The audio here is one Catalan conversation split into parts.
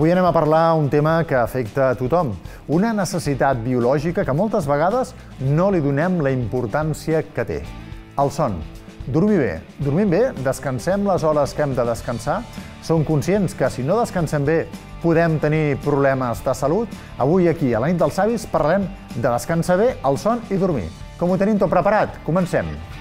Avui anem a parlar un tema que afecta a tothom, una necessitat biològica que moltes vegades no li donem la importància que té. El son. Dormir bé. Dormim bé, descansem les hores que hem de descansar, som conscients que si no descansem bé podem tenir problemes de salut. Avui aquí, a la nit dels savis, parlarem de descansar bé, el son i dormir. Com ho tenim tot preparat? Comencem. Comencem.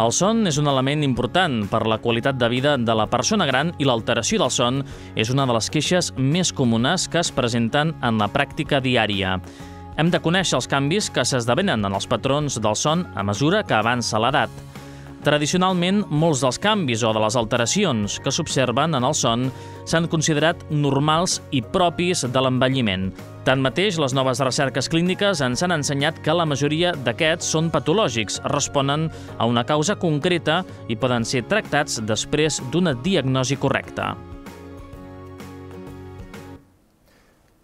El son és un element important per la qualitat de vida de la persona gran i l'alteració del son és una de les queixes més comunes que es presenten en la pràctica diària. Hem de conèixer els canvis que s'esdevenen en els patrons del son a mesura que avança l'edat. Tradicionalment, molts dels canvis o de les alteracions que s'observen en el son s'han considerat normals i propis de l'envelliment. Tanmateix, les noves recerques clíniques ens han ensenyat que la majoria d'aquests són patològics, responen a una causa concreta i poden ser tractats després d'una diagnosi correcta.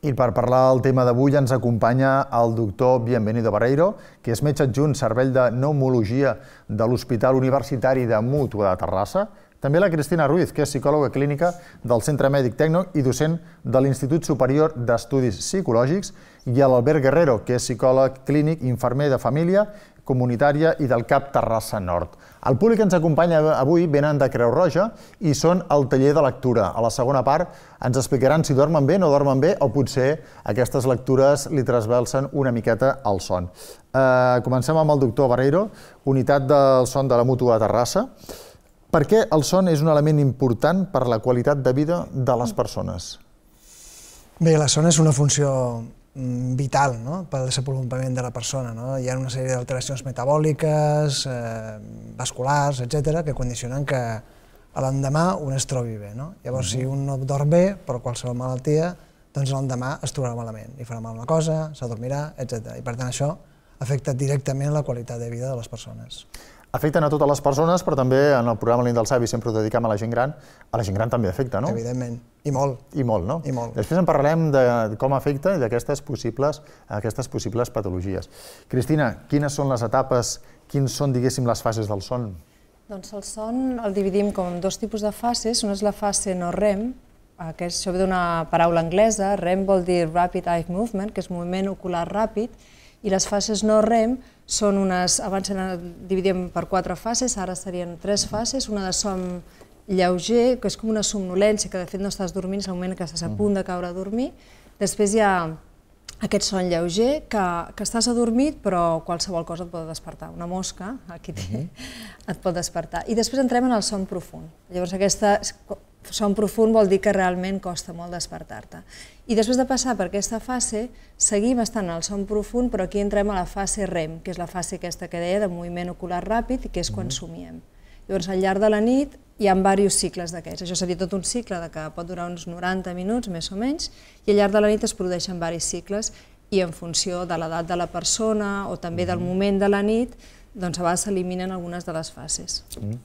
I per parlar del tema d'avui ens acompanya el doctor Bienvenido Barreiro, que és metge adjunt Cervell de Pneumologia de l'Hospital Universitari de Mútua de Terrassa, també la Cristina Ruiz, que és psicòloga clínica del Centre Mèdic Tecno i docent de l'Institut Superior d'Estudis Psicològics, i l'Albert Guerrero, que és psicòleg clínic, infermer de família Comunitària i del CAP Terrassa Nord. El públic que ens acompanya avui venen de Creu Roja i són al taller de lectura. A la segona part ens explicaran si dormen bé, no dormen bé, o potser aquestes lectures li trasbalsen una miqueta al son. Eh, comencem amb el doctor Barreiro, unitat del son de la Mútua de Terrassa. Per què el son és un element important per a la qualitat de vida de les persones? Bé, la son és una funció Mm, vital no? pel desenvolupament de la persona. No? Hi ha una sèrie d'alteracions metabòliques, eh, vasculars, etc que condicionen que l'endemà un es trobi bé. No? Llavors, si mhm. un no dorm bé per qualsevol malaltia, doncs l'endemà es trobarà malament, i farà mal una cosa, s'adormirà, etc. I per tant això afecta directament la qualitat de vida de les persones afecten a totes les persones, però també en el programa L'Int del Savi sempre ho dediquem a la gent gran, a la gent gran també afecta, no? Evidentment, i molt. I molt, no? I molt. Després en parlarem de com afecta i d'aquestes possibles, aquestes possibles patologies. Cristina, quines són les etapes, quins són, diguéssim, les fases del son? Doncs el son el dividim com en dos tipus de fases. Una és la fase no REM, que és, això ve d'una paraula anglesa, REM vol dir Rapid Eye Movement, que és moviment ocular ràpid, i les fases no REM són unes, abans dividíem per quatre fases, ara serien tres fases, una de som lleuger, que és com una somnolència, que de fet no estàs dormint, és el moment que estàs a mm. punt de caure a dormir, després hi ha aquest son lleuger que, que estàs adormit però qualsevol cosa et pot despertar. Una mosca, aquí té, mhm. uh -huh. et pot despertar. I després entrem en el son profund. Llavors aquesta son profund vol dir que realment costa molt despertar-te. I després de passar per aquesta fase, seguim estant el son profund, però aquí entrem a la fase REM, que és la fase aquesta que deia de moviment ocular ràpid, que és quan uh mhm. -huh. somiem. Llavors, al llarg de la nit hi ha diversos cicles d'aquests. Això seria tot un cicle de que pot durar uns 90 minuts, més o menys, i al llarg de la nit es produeixen diversos cicles i en funció de l'edat de la persona o també del mhm. moment de la nit, doncs a vegades s'eliminen algunes de les fases. Mhm.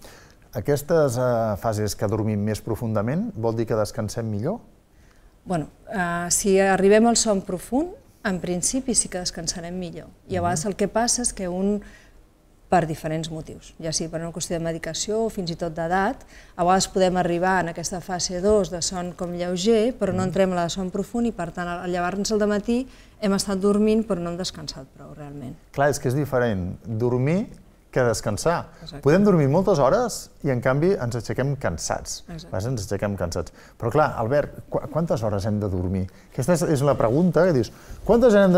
Aquestes eh, fases que dormim més profundament vol dir que descansem millor? Bueno, eh, si arribem al son profund, en principi sí que descansarem millor. I a mhm. vegades el que passa és que un per diferents motius, ja sigui per una qüestió de medicació o fins i tot d'edat. A vegades podem arribar en aquesta fase 2 de son com lleuger, però no mm. entrem a la de son profund i, per tant, al llevar-nos al matí hem estat dormint però no hem descansat prou, realment. Clar, és que és diferent dormir que descansar. Exacte. Podem dormir moltes hores i, en canvi, ens aixequem cansats. Exacte. Ens aixequem cansats. Però, clar, Albert, qu quantes hores hem de dormir? Aquesta és la pregunta que dius, quantes hores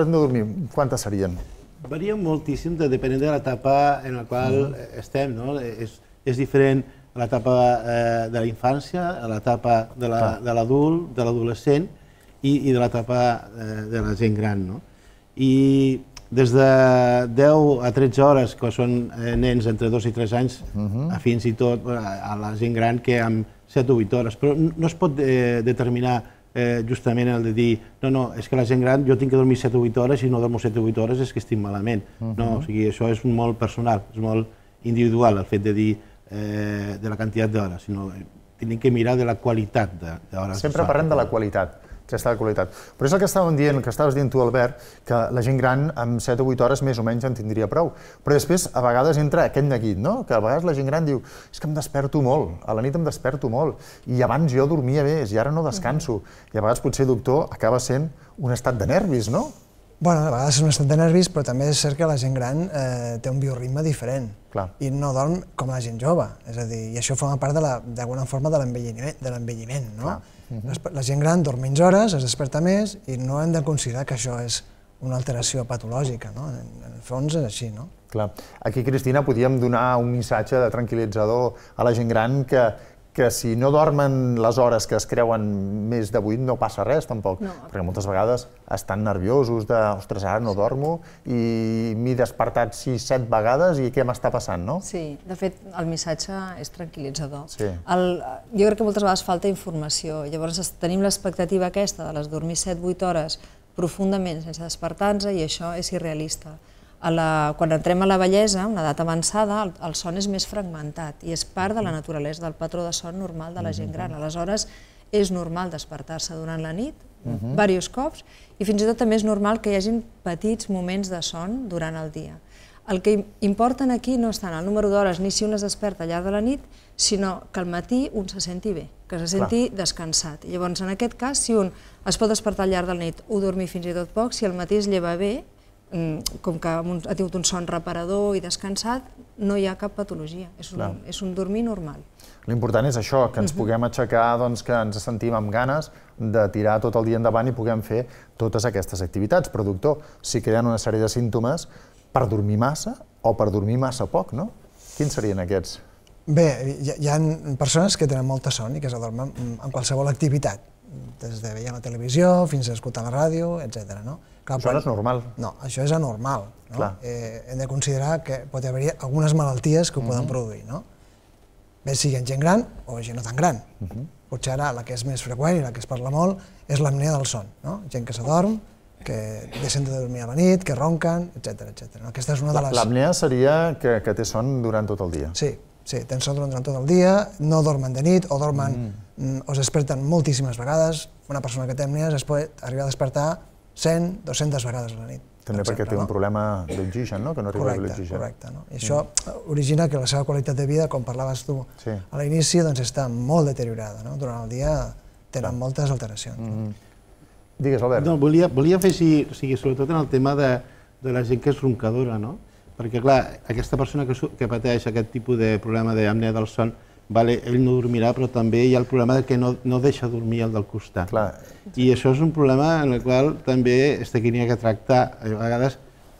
hem de dormir? Quantes serien? varia moltíssim de depenent de l'etapa en la qual mm. estem. No? És, és diferent l'etapa eh, de la infància, l'etapa de l'adult, la, de l'adolescent i, i de l'etapa eh, de la gent gran. No? I des de 10 a 13 hores, que són eh, nens entre 2 i 3 anys, mm -hmm. a fins i tot a, eh, a la gent gran que amb 7 o 8 hores, però no es pot eh, determinar eh, justament el de dir no, no, és que la gent gran, jo tinc que dormir 7 o 8 hores i si no dormo 7 o 8 hores és que estic malament. Uh -huh. No, mhm. o sigui, això és molt personal, és molt individual el fet de dir eh, de la quantitat d'hores, sinó eh, tenim que mirar de la qualitat d'hores. Sempre parlem de la qualitat. Aquesta qualitat. Però és el que estàvem dient, que estaves dient tu, Albert, que la gent gran amb 7 o 8 hores més o menys en tindria prou. Però després, a vegades, entra aquest neguit, no? Que a vegades la gent gran diu, és que em desperto molt, a la nit em desperto molt, i abans jo dormia bé, i ara no descanso. I a vegades potser, doctor, acaba sent un estat de nervis, no? Bueno, a vegades és un estat de nervis, però també és cert que la gent gran eh, té un bioritme diferent Clar. i no dorm com la gent jove. És a dir, i això forma part, d'alguna forma, de l'envelliment, no? Clar. La gent gran dorm menys hores, es desperta més i no hem de considerar que això és una alteració patològica, no? En, en el fons és així, no? Clar. Aquí, Cristina, podíem donar un missatge de tranquil·litzador a la gent gran que, que si no dormen les hores que es creuen més de 8 no passa res tampoc, no. perquè moltes vegades estan nerviosos de, ostres, ara no dormo i m'he despertat 6-7 vegades i què m'està passant, no? Sí, de fet, el missatge és tranquil·litzador. Sí. El, jo crec que moltes vegades falta informació, llavors tenim l'expectativa aquesta de les dormir 7-8 hores profundament sense despertar-nos i això és irrealista a la, quan entrem a la bellesa, una edat avançada, el, son és més fragmentat i és part de la naturalesa del patró de son normal de la gent gran. Mhm. Aleshores, és normal despertar-se durant la nit, mhm. diversos cops, i fins i tot també és normal que hi hagin petits moments de son durant el dia. El que importa aquí no és tant el número d'hores ni si un es desperta al llarg de la nit, sinó que al matí un se senti bé, que se senti descansat. Llavors, en aquest cas, si un es pot despertar al llarg de la nit o dormir fins i tot poc, si al matí es lleva bé, Mm, com que ha tingut un son reparador i descansat, no hi ha cap patologia, és un, és un dormir normal. L'important és això, que ens uh -huh. puguem aixecar, doncs, que ens sentim amb ganes de tirar tot el dia endavant i puguem fer totes aquestes activitats. Però, doctor, si creen una sèrie de símptomes per dormir massa o per dormir massa poc, no? Quins serien aquests? Bé, hi, hi ha persones que tenen molta son i que s'adormen amb qualsevol activitat, des de veure la televisió fins a escoltar la ràdio, etc. no? Clar, això no és normal. No, això és anormal. No? Eh, hem de considerar que pot haver-hi algunes malalties que ho poden mm -hmm. produir. No? Bé siguin gent gran o gent no tan gran. Mm -hmm. Potser ara la que és més freqüent i la que es parla molt és l'amnea del son. No? Gent que s'adorm, que deixen de dormir a la nit, que ronquen, etc etc. No? Aquesta és una de les... L'apnea seria que, que té son durant tot el dia. Sí, sí, tens son durant tot el dia, no dormen de nit o dormen mm. mm o es desperten moltíssimes vegades. Una persona que té apnea es pot arribar a despertar 100, 200 vegades a la nit. També per perquè exemple, té no? un problema d'oxigen, no? que no arriba correcte, a l'oxigen. Correcte, no? I mm. això mm. origina que la seva qualitat de vida, com parlaves tu sí. a l'inici, doncs està molt deteriorada. No? Durant el dia tenen moltes alteracions. Mm -hmm. Digues, Albert. No, volia, volia afegir, o sigui, sobretot en el tema de, de la gent que és roncadora, no? Perquè, clar, aquesta persona que, que pateix aquest tipus de problema d'amnia del son, vale, ell no dormirà, però també hi ha el problema de que no, no deixa dormir el del costat. Clar. I això és un problema en el qual també es tenia que tractar. A vegades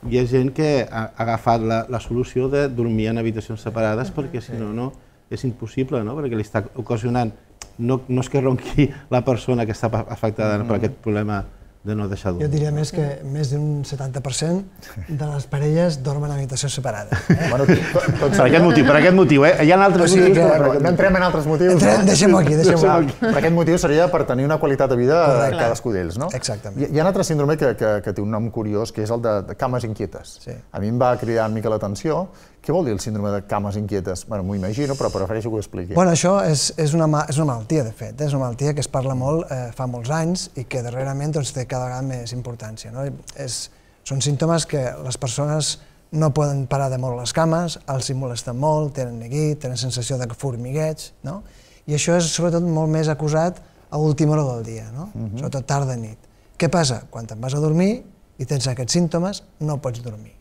hi ha gent que ha agafat la, la solució de dormir en habitacions separades perquè si no, no és impossible, no? perquè li està ocasionant, no, no és que ronqui la persona que està afectada mm -hmm. per mm-hmm. aquest problema de no deixar dormir. Jo diria més que més d'un 70% de les parelles dormen en habitació separada. Eh? Bueno, tot, per aquest motiu, per aquest motiu, eh? Hi ha altres o motius, que, però... No entrem en altres motius. Entrem, no? Deixem-ho aquí, deixem-ho aquí. Per aquest motiu seria per tenir una qualitat de vida Correcte. cadascú d'ells, no? Exactament. Hi, hi ha un altre síndrome que, que, que té un nom curiós, que és el de, de cames inquietes. Sí. A mi em va cridar una mica l'atenció, què vol dir el síndrome de cames inquietes? Bueno, m'ho imagino, però prefereixo que ho expliqui. Bueno, això és, és, una, és una malaltia, de fet. És una malaltia que es parla molt eh, fa molts anys i que darrerament doncs, té cada vegada més importància. No? És, són símptomes que les persones no poden parar de molt les cames, els hi molesten molt, tenen neguit, tenen sensació de formigueig, no? I això és sobretot molt més acusat a última hora del dia, no? Uh mhm. -huh. Sobretot tarda nit. Què passa? Quan te'n vas a dormir i tens aquests símptomes, no pots dormir.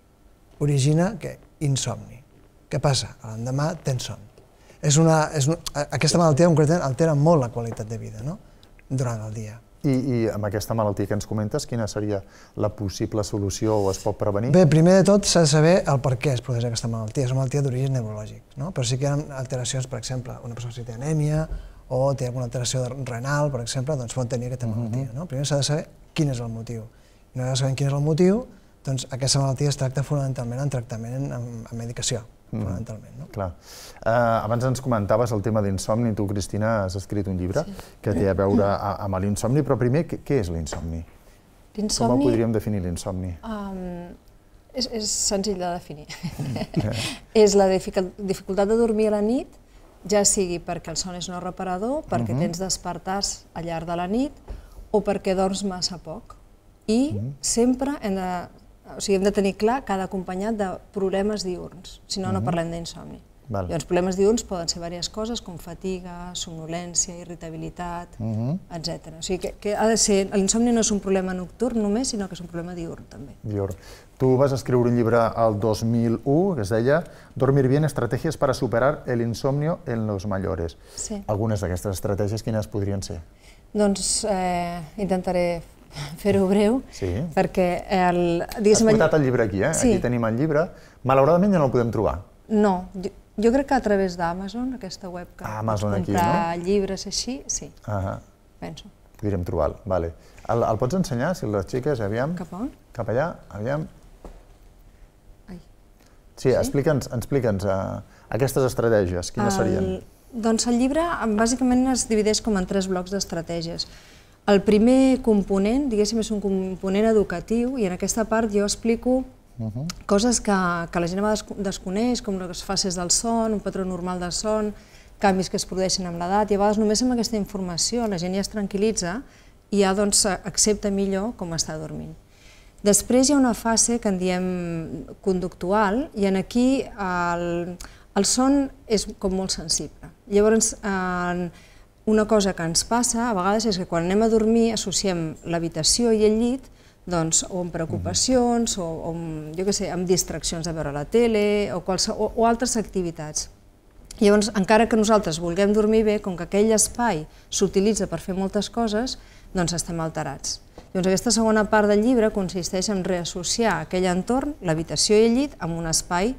Origina que insomni. Què passa? L'endemà tens son. És una, és una, aquesta malaltia concretament altera molt la qualitat de vida no? durant el dia. I, I amb aquesta malaltia que ens comentes, quina seria la possible solució o es pot prevenir? Bé, primer de tot s'ha de saber el per què es produeix aquesta malaltia. És una malaltia d'origen neurològic, no? però sí que hi ha alteracions, per exemple, una persona si té anèmia o té alguna alteració renal, per exemple, doncs pot tenir aquesta malaltia. Uh -huh. no? Primer s'ha de saber quin és el motiu. I no sabem quin és el motiu, doncs aquesta malaltia es tracta fonamentalment en tractament amb, amb medicació, mm. fonamentalment. No? Clar. Uh, abans ens comentaves el tema d'insomni. Tu, Cristina, has escrit un llibre sí. que té a veure a, amb l'insomni, però primer, què, què és l'insomni? Com ho podríem definir, l'insomni? Um, és, és senzill de definir. Mm. Eh. és la dificultat de dormir a la nit, ja sigui perquè el son és no reparador, perquè mm -hmm. tens despertars al llarg de la nit o perquè dorms massa poc. I mm-hmm. sempre hem de o sigui, hem de tenir clar que ha d'acompanyar de problemes diurns, si no, no mhm. parlem d'insomni. Llavors, problemes diurns poden ser diverses coses, com fatiga, somnolència, irritabilitat, mhm. etc. O sigui, que, ha de ser... L'insomni no és un problema nocturn només, sinó que és un problema diurn, també. Diurn. Tu vas escriure un llibre al 2001 que es deia Dormir bien, estrategias para superar el insomnio en los mayores. Sí. Algunes d'aquestes estratègies, quines podrien ser? Doncs eh, intentaré fer-ho breu, sí. perquè eh, el... Has portat el llibre aquí, eh? Sí. Aquí tenim el llibre. Malauradament ja no el podem trobar. No, jo, jo crec que a través d'Amazon, aquesta web que ah, Amazon pots comprar aquí, no? llibres així, sí, uh -huh. penso. Podríem trobar-lo, vale. El, el pots ensenyar, si les xiques, aviam... Cap on? Cap allà, aviam... Ai. Sí, sí? explica'ns explica uh, eh, aquestes estratègies, quines el, serien? Doncs el llibre bàsicament es divideix com en tres blocs d'estratègies. El primer component, diguéssim, és un component educatiu i en aquesta part jo explico coses que, que la gent a desconeix, com les fases del son, un patró normal de son, canvis que es produeixen amb l'edat, i a vegades només amb aquesta informació la gent ja es tranquil·litza i ja doncs, accepta millor com està dormint. Després hi ha una fase que en diem conductual i en aquí el, el son és com molt sensible. Llavors, eh, una cosa que ens passa a vegades és que quan anem a dormir associem l'habitació i el llit doncs, o amb preocupacions, o, o amb, jo sé, amb distraccions de veure la tele, o, qualse, o, o altres activitats. Llavors, encara que nosaltres vulguem dormir bé, com que aquell espai s'utilitza per fer moltes coses, doncs estem alterats. Llavors, aquesta segona part del llibre consisteix en reassociar aquell entorn, l'habitació i el llit, amb un espai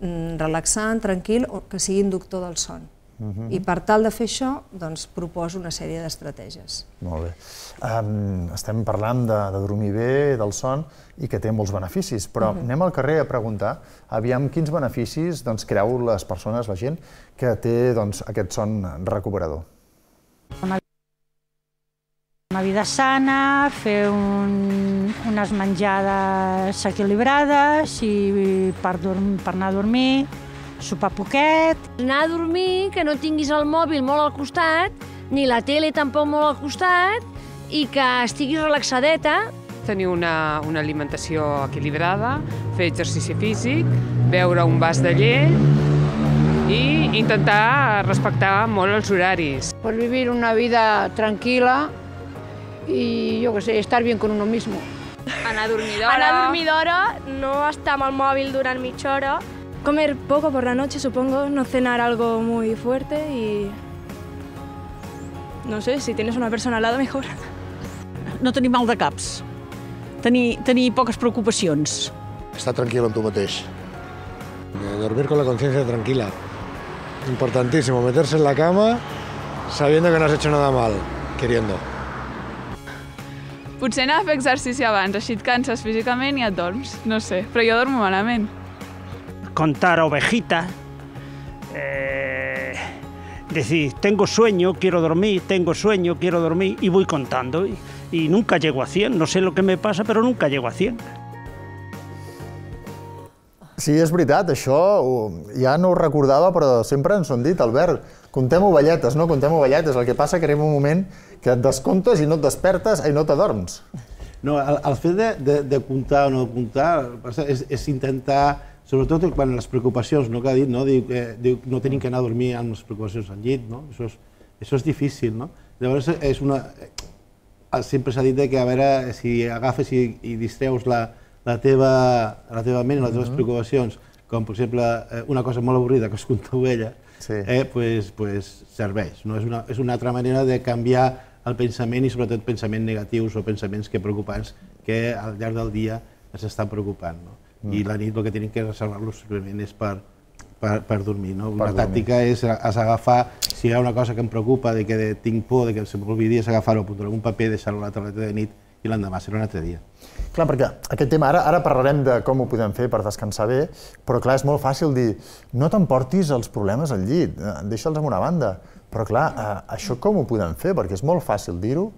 mm, relaxant, tranquil, o que sigui inductor del son. Mhm. I per tal de fer això, doncs, proposo una sèrie d'estratègies. Molt bé. Um, estem parlant de, de dormir bé, del son, i que té molts beneficis, però uh mhm. -huh. anem al carrer a preguntar, aviam quins beneficis doncs, creu les persones, la gent, que té doncs, aquest son recuperador. Una vida sana, fer un, unes menjades equilibrades i per, dorm, per anar a dormir, sopar poquet... Anar a dormir, que no tinguis el mòbil molt al costat, ni la tele tampoc molt al costat, i que estiguis relaxadeta. Tenir una, una alimentació equilibrada, fer exercici físic, beure un vas de llet, i intentar respectar molt els horaris. Per vivir una vida tranquil·la i, jo que sé, estar bien con uno mismo. Anar a dormir d'hora. Anar a dormir d'hora, no estar amb el mòbil durant mitja hora, comer poco por la noche, supongo, no cenar algo muy fuerte y... No sé, si tienes una persona al lado, mejor. No tenir mal de caps, tenir, tenir poques preocupacions. Estar tranquil amb tu mateix. Dormir con la conciencia tranquila. Importantísimo, meterse en la cama sabiendo que no has hecho nada mal, queriendo. Potser anar a fer exercici abans, així et canses físicament i et dorms, no sé, però jo dormo malament. contar ovejitas, eh, decir, tengo sueño, quiero dormir, tengo sueño, quiero dormir, y voy contando. Y, nunca llego a 100, no sé lo que me pasa, pero nunca llego a 100. Sí, es verdad, yo ya no recordaba pero siempre en sondita al han dit, Albert, no? Contemos ovelletes, el que pasa que arriba un momento que et descomptes y no te despertas y no te duermes. No, al fin de, de, o no comptar es intentar sobretot quan les preocupacions, no, que ha dit, no, diu, eh, diu no tenim que anar a dormir amb les preocupacions al llit, no? Això és, això és difícil, no? Llavors és una... Eh, sempre s'ha dit que a veure si agafes i, i distreus la, la, teva, la teva ment, i les teves uh -huh. preocupacions, com per exemple eh, una cosa molt avorrida que es conta ella, sí. eh, pues, pues serveix. No? És, una, és una altra manera de canviar el pensament i sobretot pensaments negatius o pensaments que preocupants que al llarg del dia es estan preocupant. No? i mm. la nit el que tenim que reservar-los simplement és per, per, per dormir. No? Per una dormir. tàctica és, és agafar, si hi ha una cosa que em preocupa, de que de, tinc por, de que se m'olvidi, és agafar-ho, apuntar un paper, deixar-ho a la tarda de nit i l'endemà serà un altre dia. Clar, perquè aquest tema, ara, ara parlarem de com ho podem fer per descansar bé, però clar, és molt fàcil dir, no t'emportis els problemes al llit, eh, deixa'ls en una banda. Però clar, eh, això com ho podem fer? Perquè és molt fàcil dir-ho,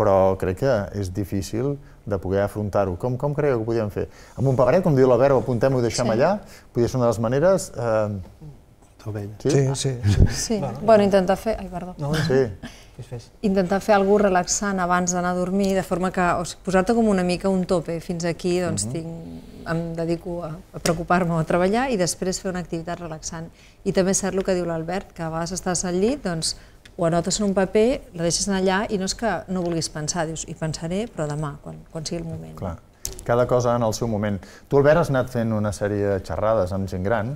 però crec que és difícil de poder afrontar-ho. Com, com creieu que ho podíem fer? Amb un pagaret, com diu la Vera, ho i deixem sí. allà, podria ser una de les maneres... Eh... Sí? Sí, sí. sí. sí. Bueno, bueno, intentar fer... Ai, perdó. No, sí. Intentar fer alguna relaxant abans d'anar a dormir, de forma que o sigui, posar-te com una mica un tope. Fins aquí doncs, uh mhm. -huh. tinc, em dedico a, a preocupar-me o a treballar i després fer una activitat relaxant. I també és cert el que diu l'Albert, que a vegades estàs al llit, doncs ho anotes en un paper, la deixes anar allà i no és que no vulguis pensar, dius, hi pensaré, però demà, quan, quan sigui el moment. Clar. Cada cosa en el seu moment. Tu, Albert, has anat fent una sèrie de xerrades amb gent gran,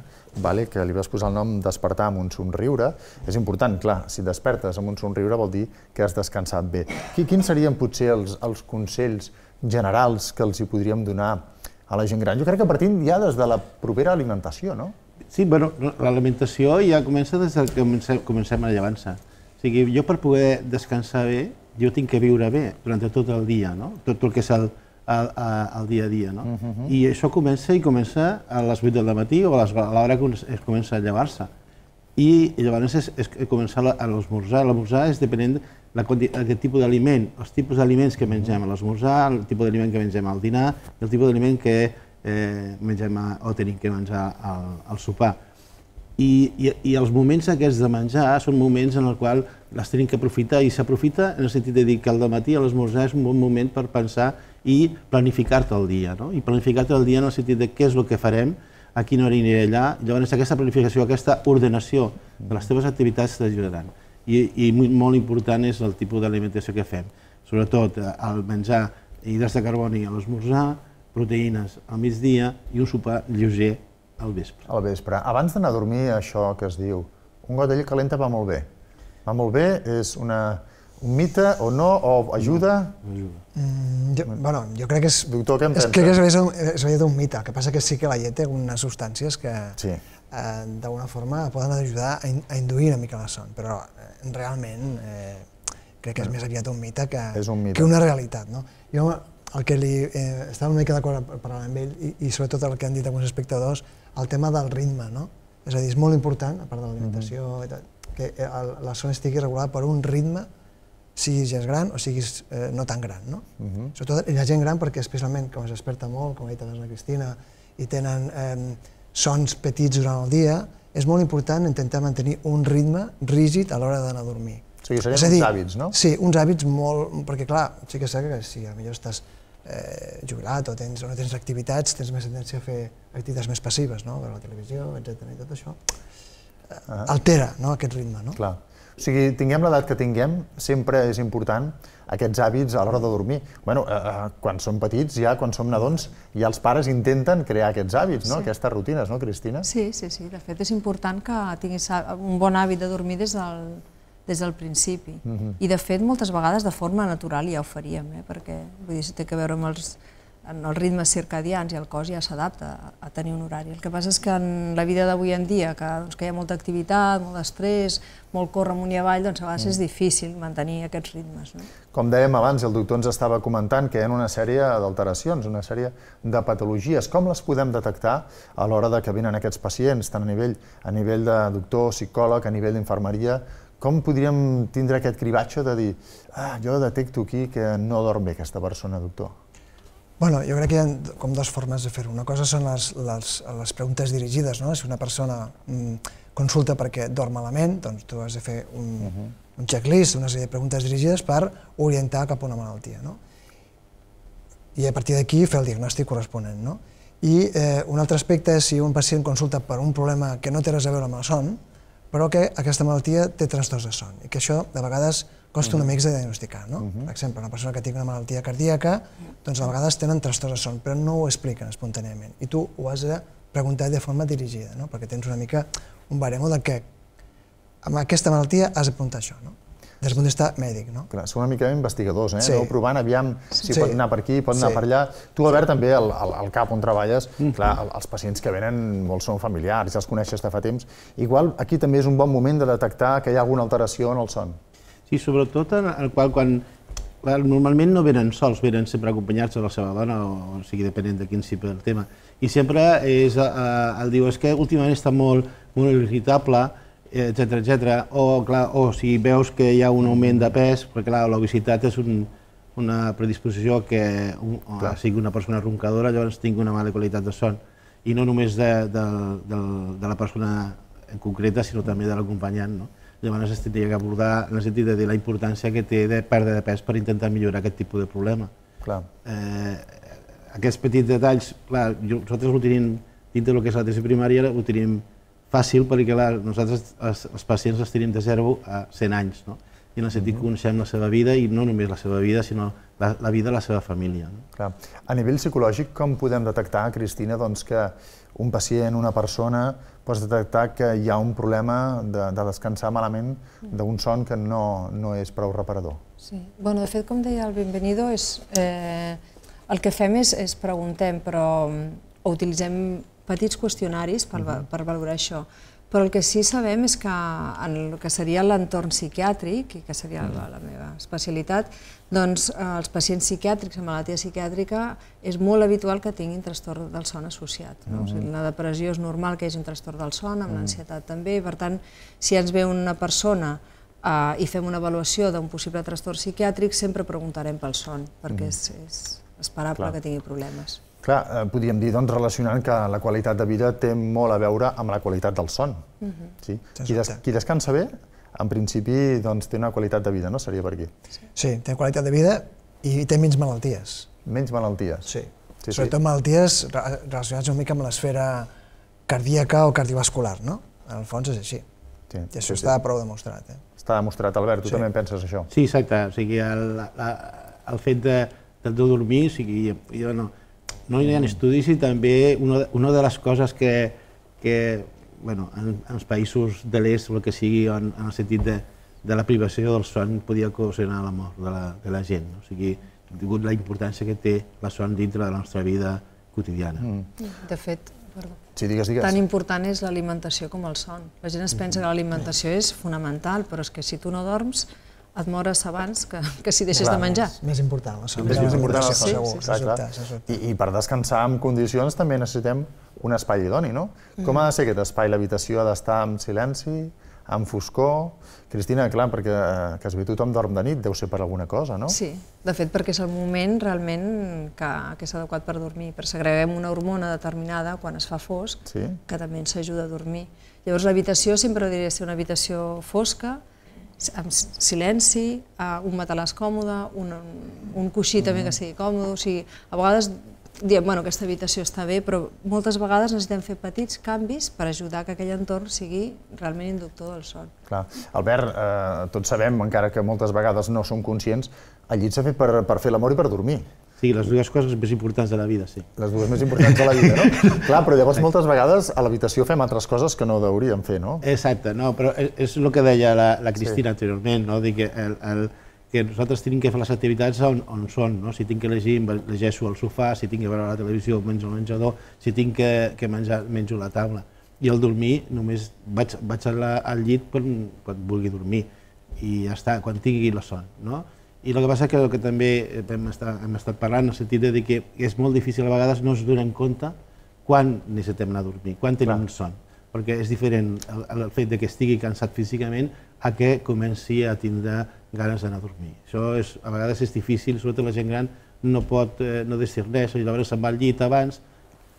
vale, que li vas posar el nom despertar amb un somriure. És important, clar, si despertes amb un somriure vol dir que has descansat bé. Quins serien potser els, els consells generals que els hi podríem donar a la gent gran? Jo crec que partim ja des de la propera alimentació, no? Sí, bueno, l'alimentació ja comença des que comencem, comencem a llevar-se sigui, jo per poder descansar bé, jo tinc que viure bé durant tot el dia, no? tot el que és el, el, el dia a dia. No? Uh mm-hmm. -huh. I això comença i comença a les 8 del matí o a l'hora que es comença a llevar-se. I llavors és, és començar a l'esmorzar. L'esmorzar és depenent la, tipus d'aliment, els tipus d'aliments que mengem a l'esmorzar, el tipus d'aliment que mengem al dinar, el tipus d'aliment que eh, mengem a, o tenim que menjar al, al sopar i, i, i els moments aquests de menjar són moments en el qual les hem d'aprofitar i s'aprofita en el sentit de dir que de matí a l'esmorzar és un bon moment per pensar i planificar-te el dia, no? i planificar-te el dia en el sentit de què és el que farem, a quina hora aniré allà, llavors aquesta planificació, aquesta ordenació de les teves activitats t'ajudaran. I, I molt important és el tipus d'alimentació que fem, sobretot eh, el menjar hidrats de carboni a l'esmorzar, proteïnes al migdia i un sopar lleuger al vespre. Al vespre. Abans d'anar a dormir, això que es diu, un got d'allí calenta va molt bé. Va molt bé, és una, un mite o no, o ajuda? No, ajuda. Mm, jo, mm. bueno, jo crec que és... Doctor, què en pensa? Crec que és, és, llet un mite, el que passa que sí que la llet té algunes substàncies que sí. eh, d'alguna forma poden ajudar a, in, a induir una mica la son, però eh, realment eh, crec que és més aviat un mite que, és un mite. que una realitat. No? Jo el que li... Eh, estava una mica d'acord parlant amb ell i, i sobretot el que han dit alguns espectadors, el tema del ritme, no? És a dir, és molt important, a part de l'alimentació, mm -hmm. que eh, el, la zona estigui regulada per un ritme, siguis ja gran o siguis eh, no tan gran, no? Mm -hmm. Sobretot la gent gran, perquè especialment, com es desperta molt, com ha dit abans la Cristina, i tenen eh, sons petits durant el dia, és molt important intentar mantenir un ritme rígid a l'hora d'anar a dormir. O sigui, serien dir, uns hàbits, no? Sí, uns hàbits molt... Perquè, clar, sí que sé que si potser estàs eh, jubilat o, tens, o no tens activitats, tens més tendència a fer activitats més passives, no? veure la televisió, etc. i tot això, eh, altera no? aquest ritme. No? Clar. O sigui, tinguem l'edat que tinguem, sempre és important aquests hàbits a l'hora de dormir. Bueno, eh, eh, quan som petits, ja quan som nadons, ja els pares intenten crear aquests hàbits, no? Sí. aquestes rutines, no, Cristina? Sí, sí, sí. De fet, és important que tinguis un bon hàbit de dormir des del des del principi. Uh mhm. -huh. I de fet, moltes vegades de forma natural ja ho faríem, eh? perquè vull dir, té que veure amb els, en els ritmes circadians i el cos ja s'adapta a, a tenir un horari. El que passa és que en la vida d'avui en dia, que, doncs, que hi ha molta activitat, molt d'estrès, molt córrer amunt i avall, doncs a vegades uh -huh. és mhm. difícil mantenir aquests ritmes. No? Com dèiem abans, el doctor ens estava comentant que hi ha una sèrie d'alteracions, una sèrie de patologies. Com les podem detectar a l'hora de que vinen aquests pacients, tant a nivell, a nivell de doctor, psicòleg, a nivell d'infermeria, com podríem tindre aquest cribatge de dir ah, jo detecto aquí que no dorm bé aquesta persona, doctor? Bueno, jo crec que hi ha com dues formes de fer-ho. Una cosa són les, les, les preguntes dirigides, no? Si una persona mm, consulta perquè dorm malament, doncs tu has de fer un, uh mhm. -huh. un checklist, una sèrie de preguntes dirigides per orientar cap a una malaltia, no? I a partir d'aquí fer el diagnòstic corresponent, no? I eh, un altre aspecte és si un pacient consulta per un problema que no té res a veure amb el son, però que aquesta malaltia té trastorns de son i que això de vegades costa una mhm. mica de diagnosticar. No? Uh mhm. -huh. Per exemple, una persona que té una malaltia cardíaca, doncs a vegades tenen trastorns de son, però no ho expliquen espontàniament. I tu ho has de preguntar de forma dirigida, no? perquè tens una mica un baremo de que amb aquesta malaltia has de preguntar això. No? des del punt de vista mèdic. No? Clar, som una mica investigadors, eh? Sí. No? provant, aviam si sí. pot anar per aquí, pot anar sí. per allà. Tu, Albert, sí. també, al, al, al CAP on treballes, mm -hmm. clar, els pacients que venen molts són familiars, ja els coneixes de fa temps. Igual aquí també és un bon moment de detectar que hi ha alguna alteració en el son. Sí, sobretot en el qual quan clar, normalment no venen sols, venen sempre acompanyats de la seva dona, o, o sigui, depenent de quin sigui el tema. I sempre és, eh, el diu, és que últimament està molt, molt irritable, etc eh, etc. O, clar, o si veus que hi ha un augment de pes, perquè clar, l'obesitat és un, una predisposició que un, clar. sigui una persona roncadora, llavors tingui una mala qualitat de son. I no només de, de, de, de la persona en concreta, sinó també de l'acompanyant. No? Llavors es tindria que abordar en el sentit de dir la importància que té de perdre de pes per intentar millorar aquest tipus de problema. Clar. Eh, aquests petits detalls, clar, nosaltres ho tenim, dintre del que és la tesi primària, ho tenim fàcil perquè la, nosaltres, els, els pacients, els tenim de 0 a 100 anys, no? i en el sentit que coneixem la seva vida, i no només la seva vida, sinó la, la vida de la seva família. No? Clar. A nivell psicològic, com podem detectar, Cristina, doncs, que un pacient, una persona, pots detectar que hi ha un problema de, de descansar malament mm. d'un son que no, no és prou reparador? Sí. Bueno, de fet, com deia el Benvenido, és, eh, el que fem és, és preguntem, però mm, utilitzem petits qüestionaris per, uh mhm. -huh. per valorar això. Però el que sí sabem és que en el que seria l'entorn psiquiàtric, i que seria uh -huh. la, mhm. la meva especialitat, doncs eh, els pacients psiquiàtrics amb malaltia psiquiàtrica és molt habitual que tinguin trastorn del son associat. No? Uh -huh. o sigui, mhm. la depressió és normal que hi hagi un trastorn del son, amb l'ansietat també, i per tant, si ens ve una persona eh, i fem una avaluació d'un possible trastorn psiquiàtric, sempre preguntarem pel son, perquè és, és esperable Clar. que tingui problemes. Clar, eh, podríem dir, doncs, relacionant que la qualitat de vida té molt a veure amb la qualitat del son. Mm -hmm. sí? qui, des, qui descansa bé, en principi, doncs, té una qualitat de vida, no? Seria per aquí. Sí, sí té qualitat de vida i té menys malalties. Menys malalties. Sí. sí Sobretot sí. malalties relacionades una mica amb l'esfera cardíaca o cardiovascular, no? En el fons és així. Sí, I això sí, està sí. prou demostrat. Eh? Està demostrat, Albert, tu sí. també penses això. Sí, exacte. O sigui, el, la, el fet de, de dormir, o sigui, jo no... No hi ha estudis i també una, una de les coses que, que bueno, en, en els països de l'est o el que sigui, en, en el sentit de, de la privació del son, podia ocasionar la mort de la, de la gent. No? O sigui, ha tingut la importància que té la son dintre de la nostra vida quotidiana. Mm. De fet, perdó. Sí, digues, digues. Tan important és l'alimentació com el son. La gent es pensa que l'alimentació és fonamental, però és que si tu no dorms, et mores abans que, que si deixes clar, de menjar. És més important la salut. Més, més important la salut, sí, sí. clar, clar. I, I per descansar en condicions també necessitem un espai idoni, no? Mm. Com ha de ser aquest espai? L'habitació ha d'estar en silenci, en foscor... Cristina, clar, perquè eh, que ve tothom dorm de nit, deu ser per alguna cosa, no? Sí, de fet, perquè és el moment realment que, que és adequat per dormir. segreguem una hormona determinada quan es fa fosc, sí. que també ens ajuda a dormir. Llavors, l'habitació sempre ho ser una habitació fosca, amb silenci, un matalàs còmode, un, un coixí també que mm. sigui còmode, o sigui, a vegades diem, bueno, aquesta habitació està bé, però moltes vegades necessitem fer petits canvis per ajudar que aquell entorn sigui realment inductor del son. Clar. Albert, eh, tots sabem, encara que moltes vegades no som conscients, el llit s'ha fet per, per fer l'amor i per dormir. Sí, les dues coses més importants de la vida, sí. Les dues més importants de la vida, no? Clar, però llavors moltes vegades a l'habitació fem altres coses que no hauríem fer, no? Exacte, no, però e, és el que deia la, la Cristina sí. anteriorment, no? Dic que, el, el, que nosaltres tenim que fer les activitats on, on són, no? Si tinc que llegir, llegeixo al sofà, si tinc que veure la televisió, menjo al menjador, si tinc que, que menjar, menjo la taula. I al dormir només vaig, vaig al, al llit quan, quan vulgui dormir i ja està, quan tingui la son, no? I el que passa és que el que eh, també hem estat, hem estat parlant, en el sentit de que és molt difícil a vegades no es donen compte quan necessitem anar a dormir, quan tenim un son, perquè és diferent el, el fet de que estigui cansat físicament a que comenci a tindre ganes d'anar a dormir. Això és, a vegades és difícil, sobretot la gent gran no pot eh, no discerneix, i llavors se'n va al llit abans,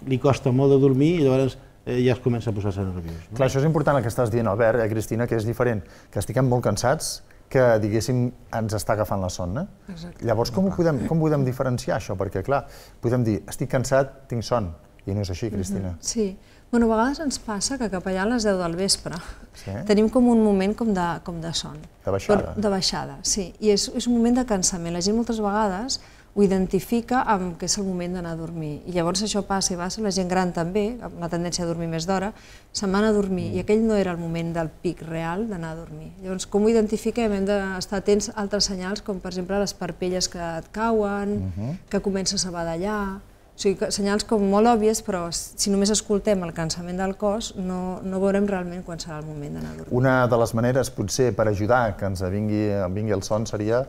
li costa molt de dormir i llavors eh, ja es comença a posar-se nerviós. No? Clar, això és important el que estàs dient, Albert, eh, Cristina, que és diferent, que estiguem molt cansats, que, diguéssim, ens està agafant la son. Exacte. Llavors, com ho, podem, com podem diferenciar, això? Perquè, clar, podem dir, estic cansat, tinc son. I no és així, mhm. Cristina. Mm -hmm. Sí. Bueno, a vegades ens passa que cap allà a les 10 del vespre sí? tenim com un moment com de, com de son. De baixada. Però, de baixada, sí. I és, és un moment de cansament. La gent moltes vegades ho identifica amb que és el moment d'anar a dormir. I llavors això passa i passa, la gent gran també, amb la tendència a dormir més d'hora, se'n van a dormir i mm. aquell no era el moment del pic real d'anar a dormir. Llavors, com ho identifiquem? Hem d'estar atents a altres senyals, com per exemple les parpelles que et cauen, mhm. que comences a badallar... O sigui, senyals com molt òbvies, però si només escoltem el cansament del cos, no, no veurem realment quan serà el moment d'anar a dormir. Una de les maneres, potser, per ajudar que ens vingui, vingui el son seria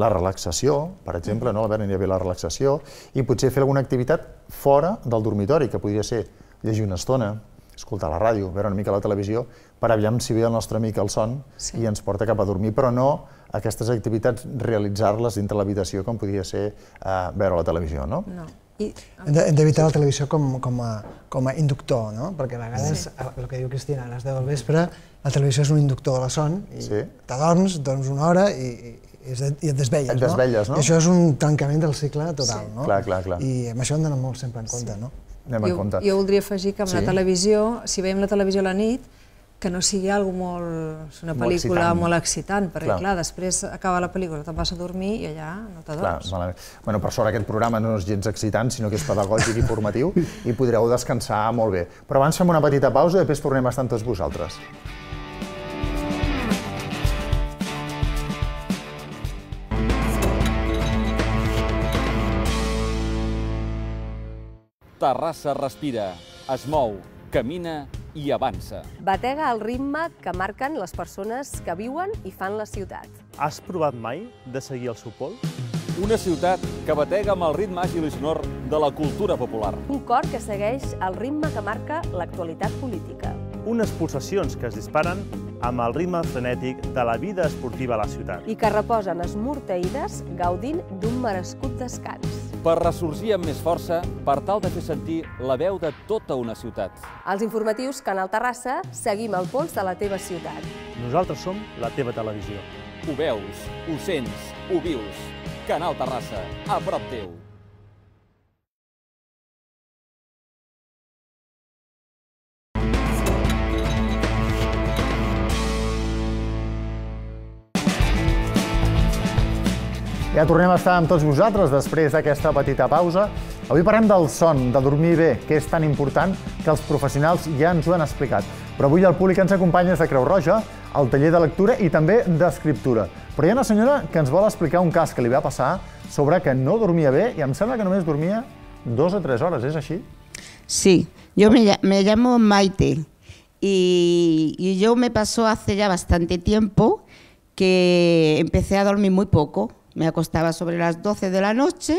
la relaxació, per exemple, no? a veure, aniria bé la relaxació, i potser fer alguna activitat fora del dormitori, que podria ser llegir una estona, escoltar la ràdio, veure una mica la televisió, per aviam si ve el nostre amic el son sí. i ens porta cap a dormir, però no aquestes activitats realitzar-les dintre l'habitació, com podria ser eh, veure la televisió, no? No. I... Hem d'evitar la televisió com, com, a, com a inductor, no? Perquè a vegades, sí. el que diu Cristina, a les 10 del vespre, la televisió és un inductor de la son, i sí. t'adorms, dorms una hora i, és de, i et desvelles, et desvelles no? no? I això és un tancament del cicle total, sí. no? Clar, clar, clar. I amb això hem d'anar molt sempre en compte, sí. no? Anem jo, en compte. Jo voldria afegir que amb sí. la televisió, si veiem la televisió a la nit, que no sigui algo molt, una pel·lícula molt excitant, molt excitant perquè clar. clar, després acaba la pel·lícula, te'n vas a dormir i allà no t'adorms. Bueno, per sort aquest programa no és gens excitant, sinó que és pedagògic i formatiu i podreu descansar molt bé. Però abans fem una petita pausa i després tornem a estar amb tots vosaltres. Terrassa respira, es mou, camina i avança. Batega el ritme que marquen les persones que viuen i fan la ciutat. Has provat mai de seguir el seu pol? Una ciutat que batega amb el ritme àgil i sonor de la cultura popular. Un cor que segueix el ritme que marca l'actualitat política. Unes pulsacions que es disparen amb el ritme frenètic de la vida esportiva a la ciutat. I que reposen esmorteïdes gaudint d'un merescut descans per ressorgir amb més força per tal de fer sentir la veu de tota una ciutat. Els informatius Canal Terrassa seguim el pols de la teva ciutat. Nosaltres som la teva televisió. Ho veus, ho sents, ho vius. Canal Terrassa, a prop teu. Ja tornem a estar amb tots vosaltres després d'aquesta petita pausa. Avui parlem del son, de dormir bé, que és tan important que els professionals ja ens ho han explicat. Però avui el públic ens acompanya des de Creu Roja, al taller de lectura i també d'escriptura. Però hi ha una senyora que ens vol explicar un cas que li va passar sobre que no dormia bé i em sembla que només dormia dos o tres hores, és així? Sí, jo me, me llamo Maite y, y yo me pasó hace ya bastante tiempo que empecé a dormir muy poco Me acostaba sobre las 12 de la noche,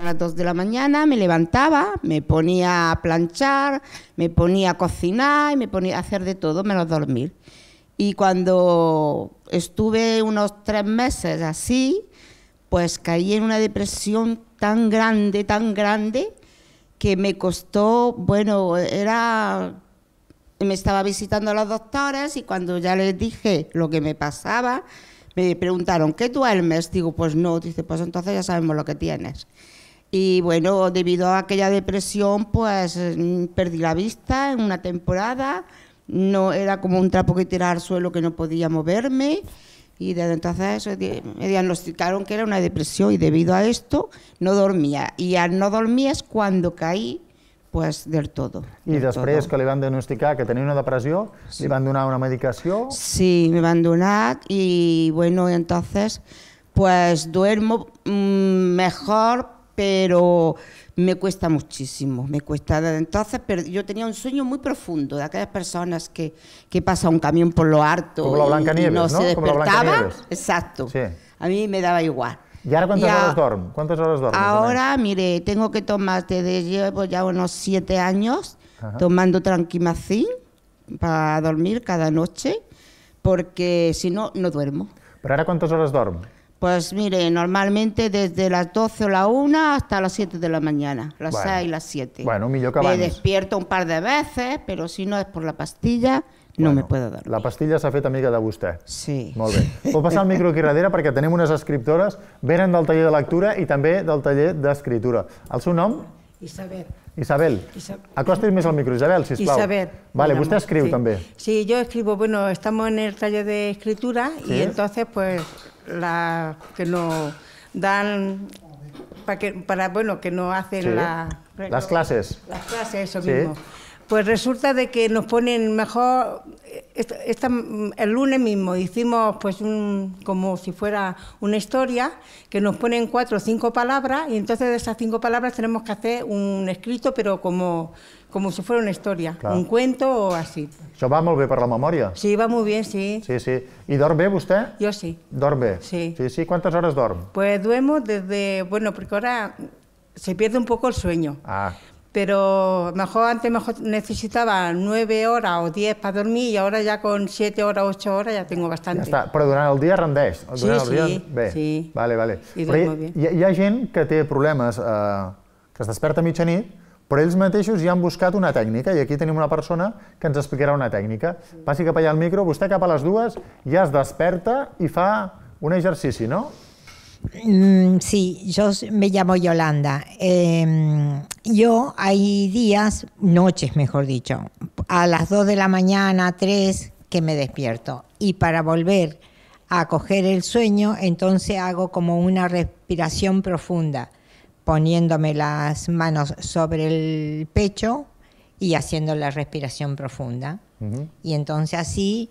a las 2 de la mañana me levantaba, me ponía a planchar, me ponía a cocinar y me ponía a hacer de todo menos dormir. Y cuando estuve unos tres meses así, pues caí en una depresión tan grande, tan grande, que me costó, bueno, era me estaba visitando a los doctores y cuando ya les dije lo que me pasaba, me preguntaron, ¿qué duermes? Digo, pues no. Dice, pues entonces ya sabemos lo que tienes. Y bueno, debido a aquella depresión, pues mm, perdí la vista en una temporada. No era como un trapo que tirar al suelo que no podía moverme. Y desde entonces me diagnosticaron que era una depresión y debido a esto no dormía. Y al no dormir es cuando caí pues del todo. Y después que le van diagnosticar que tenía una depresión, le van a donar una medicación. Sí, me van donar y bueno, entonces pues duermo mm, mejor, pero me cuesta muchísimo, me cuesta entonces, pero yo tenía un sueño muy profundo de aquellas personas que, que pasa un camión por lo alto. la Blanca y, no, se despertaba, exacto, a mí me daba igual. ¿Y ahora cuántas horas duermes? Ahora, mire, tengo que tomar, desde llevo ya unos siete años tomando tranquimacín para dormir cada noche, porque si no, no duermo. ¿Pero ahora cuántas horas duermes? Pues mire, normalmente desde las 12 o la 1 hasta las 7 de la mañana, las 6 y las 7. Bueno, un millón Me despierto un par de veces, pero si no es por la pastilla. No bueno, me puedo dormir. La pastilla s'ha fet amiga de vostè. Sí. Molt bé. Vull passar el micro aquí darrere perquè tenim unes escriptores, venen del taller de lectura i també del taller d'escriptura. El seu nom? Isabel. Isabel, Isabel. acosta't més al micro, Isabel, sisplau. Isabel. Vale, vostè escriu, sí. també. Sí, jo escribo, bueno, estamos en el taller de escritura sí. y entonces pues la que nos dan para que para bueno, que no hacen sí. la, las clases. Las clases eso mismo. Pues resulta de que nos ponen mejor, el lunes mismo hicimos pues un, como si fuera una historia, que nos ponen cuatro o cinco palabras y entonces de esas cinco palabras tenemos que hacer un escrito, pero como, como si fuera una historia, un cuento o así. Això va molt bé la memoria? Sí, va muy bien, sí. Sí, sí. ¿Y dorm usted? Yo sí. ¿Dorme? Sí. Sí, sí. ¿Cuántas horas dorm? Pues duermo desde, bueno, porque ahora se pierde un poco el sueño. Ah. pero mejor antes mejor necesitaba nueve horas o diez para dormir y ahora ya con siete horas, ocho horas ya tengo bastante. Ja està, però durant el dia rendeix? Durant sí, el dia... sí, bé. sí. Vale, vale. I però hi, hi, hi ha gent que té problemes, eh, que es desperta a mitjanit, però ells mateixos ja han buscat una tècnica i aquí tenim una persona que ens explicarà una tècnica. Passi cap allà al micro, vostè cap a les dues ja es desperta i fa un exercici, no? Mm, sí, yo me llamo Yolanda. Em, yo hay días, noches mejor dicho, a las 2 de la mañana, 3, que me despierto. Y para volver a coger el sueño, entonces hago como una respiración profunda, poniéndome las manos sobre el pecho y haciendo la respiración profunda. Y entonces así,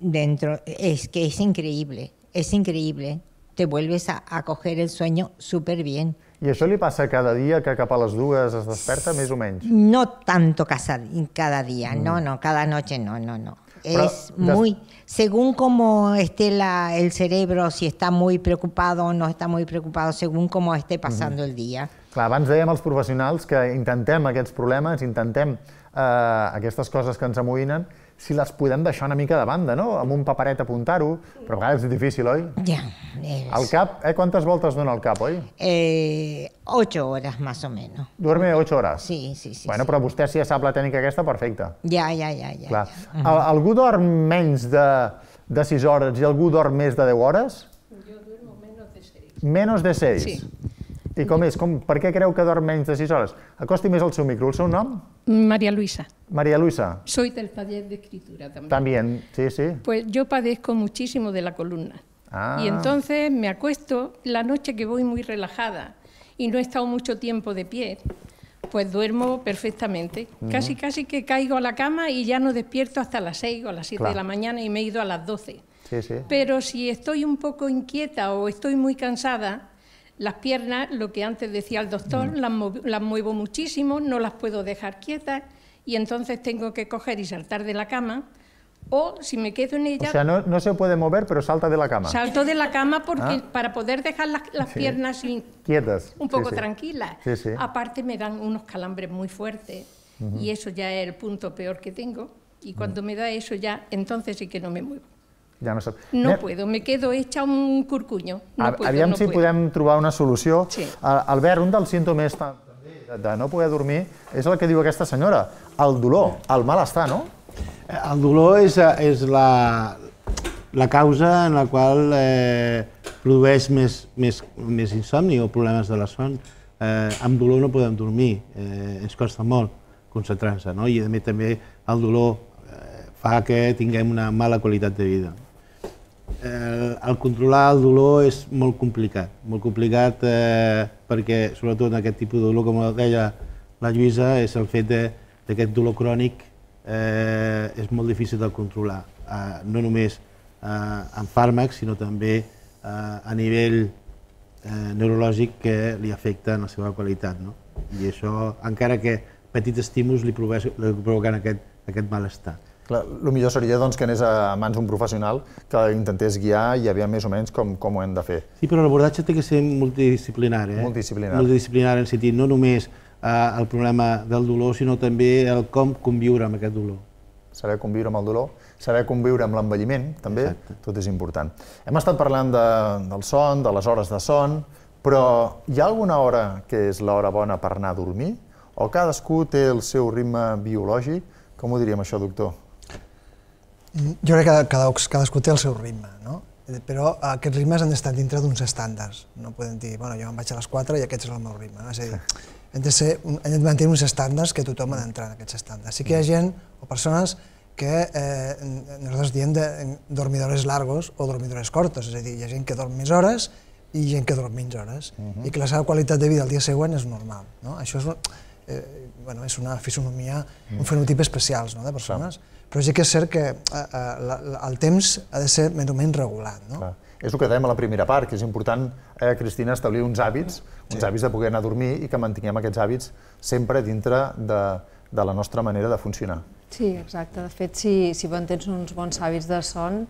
dentro, es que es increíble, es increíble. te vuelves a, a coger el sueño súper bien. I això li passa cada dia, que cap a les dues es desperta, més o menys? No tanto cada, cada día, mm. no, no, cada noche no, no, no. Pero es muy, según cómo esté la, el cerebro, si está muy preocupado o no está muy preocupado, según cómo esté pasando mm -hmm. el día. Clar, abans dèiem als professionals que intentem aquests problemes, intentem eh, aquestes coses que ens amoïnen, si les podem deixar una mica de banda, no? Amb un paperet apuntar-ho, però a vegades és difícil, oi? Ja, és... El cap, eh? Quantes voltes dona el cap, oi? Eh, ocho horas, más o menos. Duerme ocho horas? Sí, sí, sí. Bueno, sí. però vostè si ja sap la tècnica aquesta, perfecte. Ja, ja, ja. ja, Clar. ja. Uh -huh. Algú dorm menys de, de 6 hores i algú dorm més de 10 hores? Jo duermo menos de 6. Menos de 6? Sí. ¿Y com es? qué creo que dorm menys de 6 horas? Acosti al micro. María Luisa. María Luisa. Soy del taller de escritura también. También, sí, sí. Pues yo padezco muchísimo de la columna. Ah. Y entonces me acuesto la noche que voy muy relajada y no he estado mucho tiempo de pie, pues duermo perfectamente. Casi, casi que caigo a la cama y ya no despierto hasta las 6 o las 7 de la mañana y me he ido a las 12. Sí, sí. Pero si estoy un poco inquieta o estoy muy cansada, las piernas, lo que antes decía el doctor, mm. las, las muevo muchísimo, no las puedo dejar quietas y entonces tengo que coger y saltar de la cama o si me quedo en ella... O sea, no, se puede mover, pero salta de la cama. Salto de la cama porque ah. para poder dejar las, piernas sin, quietas. Un poco tranquilas. Aparte me dan unos calambres muy fuertes y eso ya es el punto peor que tengo. Y cuando me da eso ya, entonces sí que no me muevo. Ja no sap. No Anem... puedo, me quedo hecha un curcuño. No puedo, Aviam no si puedo. podem trobar una solució. Sí. Albert, un dels símptomes de no poder dormir és el que diu aquesta senyora, el dolor, el malestar, no? Eh, el dolor és, eh, és la, la causa en la qual eh, produeix més, més, més insomni o problemes de la son. Eh, amb dolor no podem dormir, eh, ens costa molt concentrar-se, no? i a més també el dolor eh, fa que tinguem una mala qualitat de vida eh, el controlar el dolor és molt complicat, molt complicat eh, perquè, sobretot en aquest tipus de dolor, com deia la Lluïsa, és el fet d'aquest dolor crònic eh, és molt difícil de controlar, eh, no només eh, amb fàrmacs, sinó també eh, a nivell eh, neurològic que li afecta en la seva qualitat. No? I això, encara que petits estímuls li, provoquen aquest, aquest malestar. Clar, el millor seria doncs, que anés a mans d'un professional que intentés guiar i havia més o menys com, com ho hem de fer. Sí, però l'abordatge té que ser multidisciplinari. Eh? Multidisciplinari. Multidisciplinari en sentit no només eh, el problema del dolor, sinó també el com conviure amb aquest dolor. Saber conviure amb el dolor, saber conviure amb l'envelliment, també, Exacte. tot és important. Hem estat parlant de, del son, de les hores de son, però hi ha alguna hora que és l'hora bona per anar a dormir? O cadascú té el seu ritme biològic? Com ho diríem, això, doctor? Jo crec que cada, cadascú té el seu ritme, no? Eh, però aquests ritmes han d'estar dintre d'uns estàndards. No podem dir, bueno, jo em vaig a les 4 i aquest és el meu ritme. No? És a dir, hem de, ser, hem de mantenir uns estàndards que tothom ha d'entrar en aquests estàndards. Sí que hi ha mm. gent o persones que eh, nosaltres diem de dormidores largos o dormidores cortos, és a dir, hi ha gent que dorm més hores i gent que dorm menys hores, uh mm-hmm. -huh. i que la seva qualitat de vida el dia següent és normal. No? Això és, eh, bueno, és una fisonomia, uh -huh. un mm. fenotip especials no? de persones. Clar però sí que és cert que eh, eh la, el temps ha de ser més o menys regulat. No? És el que dèiem a la primera part, que és important, eh, Cristina, establir uns hàbits, uns sí. hàbits de poder anar a dormir i que mantinguem aquests hàbits sempre dintre de, de la nostra manera de funcionar. Sí, exacte. De fet, si, si tens uns bons hàbits de son,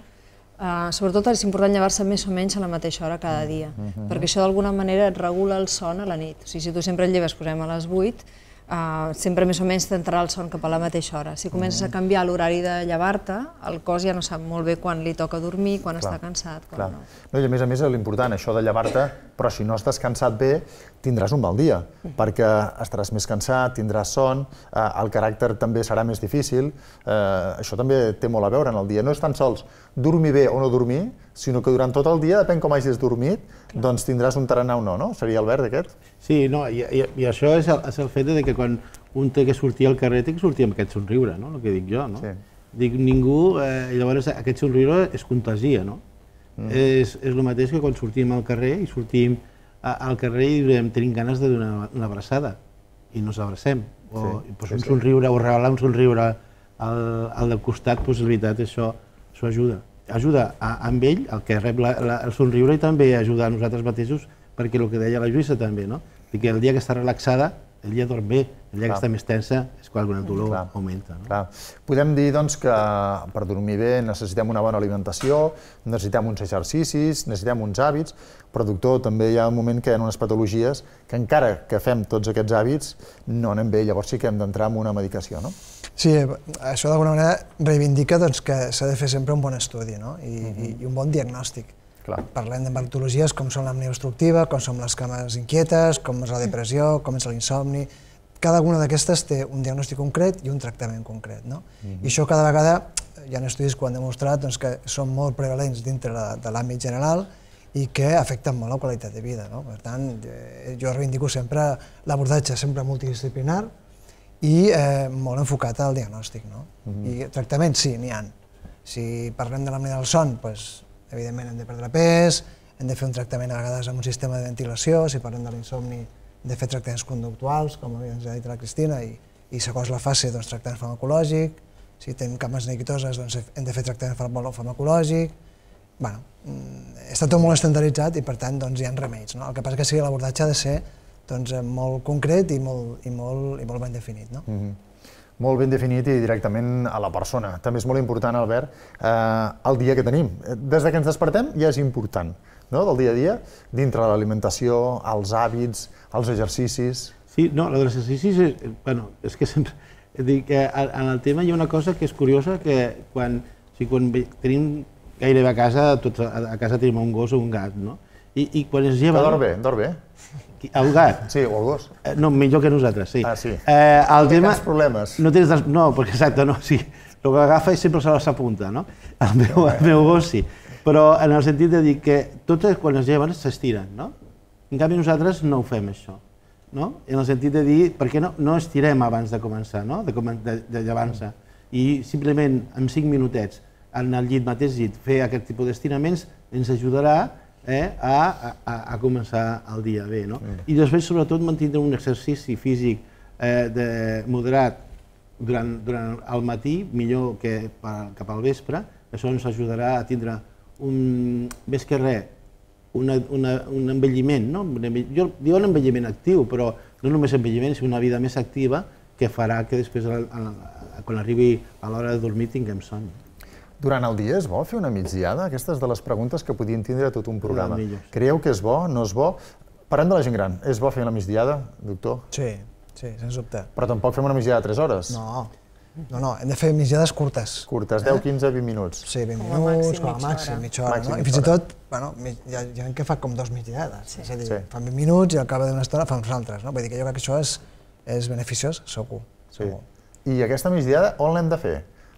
Uh, sobretot és important llevar-se més o menys a la mateixa hora cada dia, mm -hmm. perquè això d'alguna manera et regula el son a la nit. O sigui, si tu sempre et lleves, posem, a les 8, sempre més o menys t'entrarà el son cap a la mateixa hora. Si comences a canviar l'horari de llevar-te, el cos ja no sap molt bé quan li toca dormir, quan està cansat. Quan no. no. I a més a més, l'important, això de llevar-te però si no has descansat bé, tindràs un mal dia, mm. perquè estaràs més cansat, tindràs son, eh, el caràcter també serà més difícil, eh, això també té molt a veure en el dia. No és tan sols dormir bé o no dormir, sinó que durant tot el dia, depèn com hagis dormit, doncs tindràs un tarannà o no, no? Seria el verd aquest? Sí, no, i, i, i això és el, és el fet de que quan un té que sortir al carrer té que sortir amb aquest somriure, no? El que dic jo, no? Sí. Dic, ningú... Eh, llavors, aquest somriure es contagia, no? Mm. És, és el mateix que quan sortim al carrer i sortim a, al carrer i diem, tenim ganes de donar una abraçada i nos abracem. O sí, pues, un sí, somriure, o regalar un somriure al, al del costat, pues, doncs, la veritat, això, això ajuda. Ajuda a, amb ell, el que rep la, la, el somriure, i també ajuda a nosaltres mateixos, perquè el que deia la Lluïssa també, no? que el dia que està relaxada el dia dorm bé, el dia que està més tensa és quan el dolor Clar. augmenta. No? Clar. Podem dir doncs, que per dormir bé necessitem una bona alimentació, necessitem uns exercicis, necessitem uns hàbits, però doctor, també hi ha un moment que hi ha unes patologies que encara que fem tots aquests hàbits no anem bé, llavors sí que hem d'entrar en una medicació, no? Sí, això d'alguna manera reivindica doncs, que s'ha de fer sempre un bon estudi no? I, uh mhm. -huh. i un bon diagnòstic. Clar. Parlem de patologies com són l'amnia obstructiva, com són les cames inquietes, com és la mm. depressió, com és l'insomni... Cada una d'aquestes té un diagnòstic concret i un tractament concret. No? Mm-hmm. I això cada vegada hi ha estudis que ho han demostrat doncs, que són molt prevalents dintre de, de l'àmbit general i que afecten molt la qualitat de vida. No? Per tant, eh, jo reivindico sempre l'abordatge sempre multidisciplinar i eh, molt enfocat al diagnòstic. No? Mm-hmm. I tractaments, sí, n'hi ha. Si parlem de l'amnia del son, doncs, Evidentment hem de perdre pes, hem de fer un tractament a vegades amb un sistema de ventilació, si parlem de l'insomni hem de fer tractaments conductuals, com ens ha dit la Cristina, i, i segons la fase doncs, tractament farmacològic, si tenim cames neguitoses doncs, hem de fer tractament farmacològic, bueno, mm, està tot molt estandarditzat i per tant doncs, hi ha remeis. No? El que passa és que sí, l'abordatge ha de ser doncs, molt concret i molt, i molt, i molt ben definit. No? Mm -hmm molt ben definit i directament a la persona. També és molt important, Albert, eh, el dia que tenim. Des de que ens despertem ja és important, no?, del dia a dia, dintre de l'alimentació, els hàbits, els exercicis... Sí, no, els dels exercicis, és, bueno, és que sempre... Dic, eh, en el tema hi ha una cosa que és curiosa, que quan, o sigui, quan tenim gairebé a casa, tots, a, a casa tenim un gos o un gat, no? I, i quan es lleva... Que dorm bé, dorm bé. El gat? Sí, o el gos. Eh, no, millor que nosaltres, sí. Ah, sí. Eh, el no tema... problemes. No tens... Des... No, perquè exacte, no, sí. El que agafa i sempre se la s'apunta, no? El meu, el meu gos sí. Però en el sentit de dir que totes quan es lleven s'estiren, no? En canvi nosaltres no ho fem, això. No? En el sentit de dir, per què no, no estirem abans de començar, no? de, de, de llevar-se. I simplement en 5 minutets en el llit, mateix llit, fer aquest tipus d'estiraments ens ajudarà eh, a, a, a començar el dia bé. No? I després, sobretot, mantindre un exercici físic eh, de moderat durant, durant el matí, millor que per, cap al vespre, això ens ajudarà a tindre un, més que res, una, una, un envelliment, no? jo diuen envelliment actiu, però no només envelliment, sinó una vida més activa que farà que després, quan arribi a l'hora de dormir, tinguem son. Durant el dia és bo fer una migdiada? Aquestes de les preguntes que podien tindre tot un programa. Creieu que és bo, no és bo? Parlem de la gent gran, és bo fer la migdiada, doctor? Sí, sí, sens dubte. Però tampoc fem una migdiada de 3 hores. No, no, no, hem de fer migdiades curtes. Curtes, 10, 15, 20 minuts. Sí, 20 minuts, com a màxim, mitja hora. I fins i tot, bueno, hi ha gent que fa com dues migdiades. Sí. És a dir, sí. fan 20 minuts i al cap d'una estona fan uns altres. No? Vull dir que jo crec que això és, és beneficiós, segur. segur. I aquesta migdiada on l'hem de fer?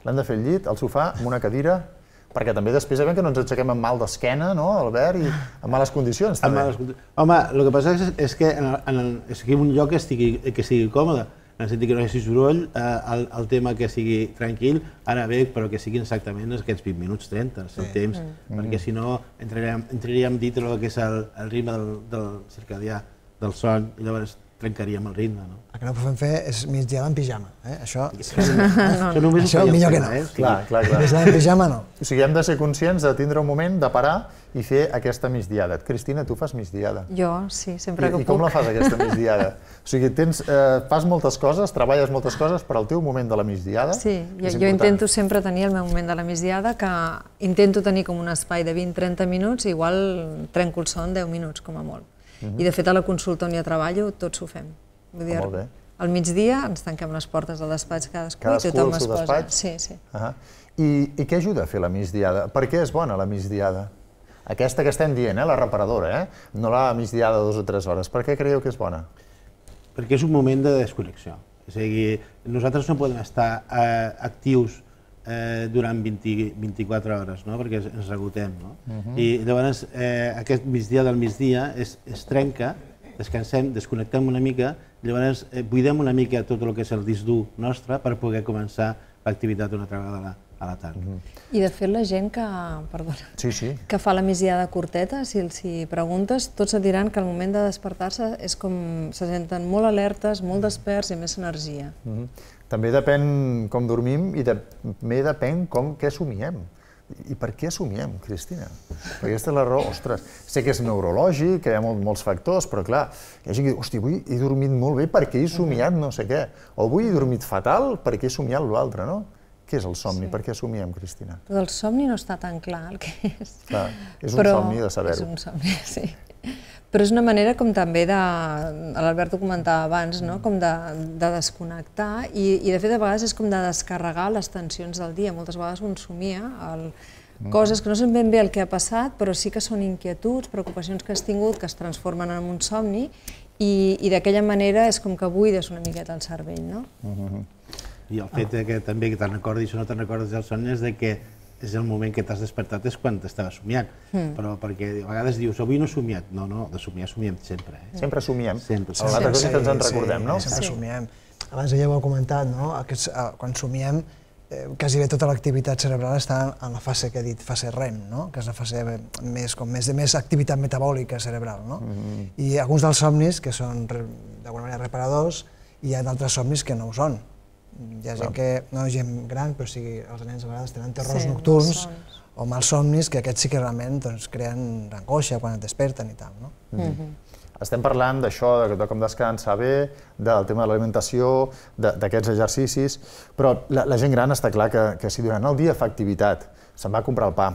l'hem de fer al llit, al sofà, amb una cadira, perquè també després sabem que no ens aixequem amb mal d'esquena, no, Albert, i amb males condicions, també. Males Home, el que passa és, és que en, el, en, el, en un lloc que estigui, que estigui còmode, en el sentit que no hi hagi soroll, eh, el, el tema que sigui tranquil, ara bé, però que siguin exactament aquests 20 minuts, 30, el sí. temps, mm. perquè mm. si no entraríem, entraríem dintre el que és el, el ritme del, del circadià, del son, i llavors trencaríem el ritme. No? El que no podem fer és migdiada en pijama. Eh? Això, sí, sí. no, no. això només això, millor que no. Eh? Clar, clar, clar. Migdiada en pijama no. O sigui, hem de ser conscients de tindre un moment de parar i fer aquesta migdiada. Cristina, tu fas migdiada. Jo, sí, sempre I, que i puc. I com la fas, aquesta migdiada? O sigui, tens, eh, fas moltes coses, treballes moltes coses, però el teu moment de la migdiada Sí, jo, jo intento sempre tenir el meu moment de la migdiada, que intento tenir com un espai de 20-30 minuts, igual trenco el son 10 minuts, com a molt -huh. I de fet a la consulta on jo treballo tots ho fem. Vull dir, ah, molt bé. Al migdia ens tanquem les portes del despatx cadascú, cadascú i tothom es posa. Sí, sí. Uh -huh. I, I què ajuda a fer la migdiada? Per què és bona la migdiada? Aquesta que estem dient, eh, la reparadora, eh? no la migdiada de dues o tres hores. Per què creieu que és bona? Perquè és un moment de desconnexió. És a dir, nosaltres no podem estar eh, actius eh, durant 20, 24 hores, no? perquè ens regotem. No? Uh mhm. -huh. I llavors eh, aquest migdia del migdia es, es trenca, descansem, desconnectem una mica, llavors eh, buidem una mica tot el que és el disc dur nostre per poder començar l'activitat una altra vegada a la, a la tarda. Uh mhm. -huh. I de fet la gent que, perdona, sí, sí. que fa la de corteta, si, si preguntes, tots et diran que el moment de despertar-se és com se senten molt alertes, molt desperts i més energia. Uh mhm. -huh. També depèn com dormim i també depèn com què somiem. I per què somiem, Cristina? Perquè aquesta és la raó, ostres, sé que és neurològic, que hi ha molt, molts factors, però clar, hi ha gent que diu, hosti, avui he dormit molt bé perquè he mhm. somiat no sé què, o avui he dormit fatal perquè he somiat l'altre, no? Què és el somni? Sí. Per què somiem, Cristina? Però el somni no està tan clar el que és. Clar, és un però somni de saber-ho. És un somni, sí però és una manera com també de, l'Albert ho comentava abans, no? com de, de desconnectar i, i de fet a vegades és com de descarregar les tensions del dia, moltes vegades consumia el, mm. coses que no són ben bé el que ha passat, però sí que són inquietuds, preocupacions que has tingut, que es transformen en un somni i, i d'aquella manera és com que buides una miqueta el cervell, no? Mm -hmm. I el fet de que també que te'n recordis o no te'n recordes del somni és de que és el moment que t'has despertat, és quan t'estaves somiant. Mm. Però perquè a vegades dius, avui no he somiat. No, no, de somiar somiem sempre. Eh? Sempre somiem. Sempre. sempre. L'altra cosa sí, que ens en recordem, sí, no? Sempre sí. somiem. Abans ja ho heu comentat, no? Aquests, eh, quan somiem, eh, quasi bé tota l'activitat cerebral està en la fase que he dit, fase REM, no? que és la fase més, com més de més activitat metabòlica cerebral. No? Mm -hmm. I alguns dels somnis que són d'alguna manera reparadors i hi ha d'altres somnis que no ho són. Hi ha gent que, no gent gran, però sí, els nens a vegades tenen terrors sí, nocturns o mals somnis que aquests sí que realment doncs, creen angoixa quan et desperten i tal. No? Mm -hmm. Estem parlant d'això, de, de com descansar bé, del tema de l'alimentació, d'aquests exercicis, però la, la gent gran està clar que, que si durant el dia fa activitat, se'n va a comprar el pa,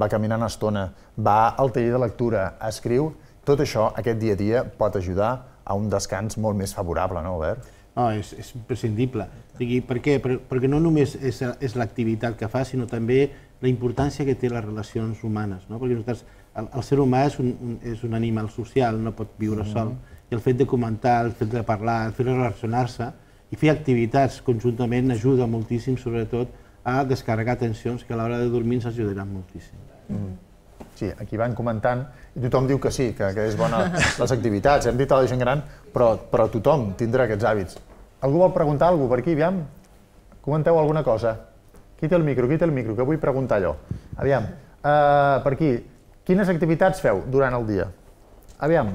va caminant una estona, va al taller de lectura, escriu, tot això, aquest dia a dia, pot ajudar a un descans molt més favorable, no, Albert? No, és, és imprescindible. Digui, sigui, per què? Per, perquè no només és, és l'activitat que fa, sinó també la importància que té les relacions humanes. No? Perquè nosaltres, el, el ser humà és un, un, és un animal social, no pot viure mm -hmm. sol. I el fet de comentar, el fet de parlar, el fet de relacionar-se i fer activitats conjuntament ajuda moltíssim, sobretot, a descarregar tensions que a l'hora de dormir ens ajudaran moltíssim. Mm -hmm. Sí, aquí van comentant, i tothom diu que sí, que, que és bona les activitats, hem dit a la gent gran, però, però tothom tindrà aquests hàbits. Algú vol preguntar alguna per aquí, aviam? Comenteu alguna cosa. Qui té el micro, qui té el micro, que vull preguntar allò. Aviam, uh, per aquí, quines activitats feu durant el dia? Aviam.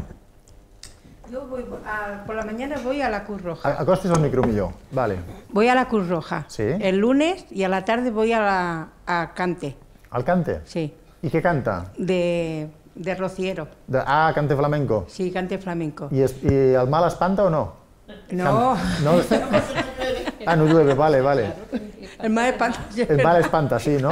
Jo voy a, por la mañana voy a la Cruz Roja. Acostes el micro millor, vale. Voy a la Cruz Roja. Sí. El lunes y a la tarde voy a, la, a Cante. ¿Al Cante? Sí. I què canta? De, de Rociero. De, ah, Cante Flamenco. Sí, Cante Flamenco. I, es, i el mal espanta o no? No. no. ah, no llueve, vale, vale. El mal espanta. El mal espanta, sí, ¿no?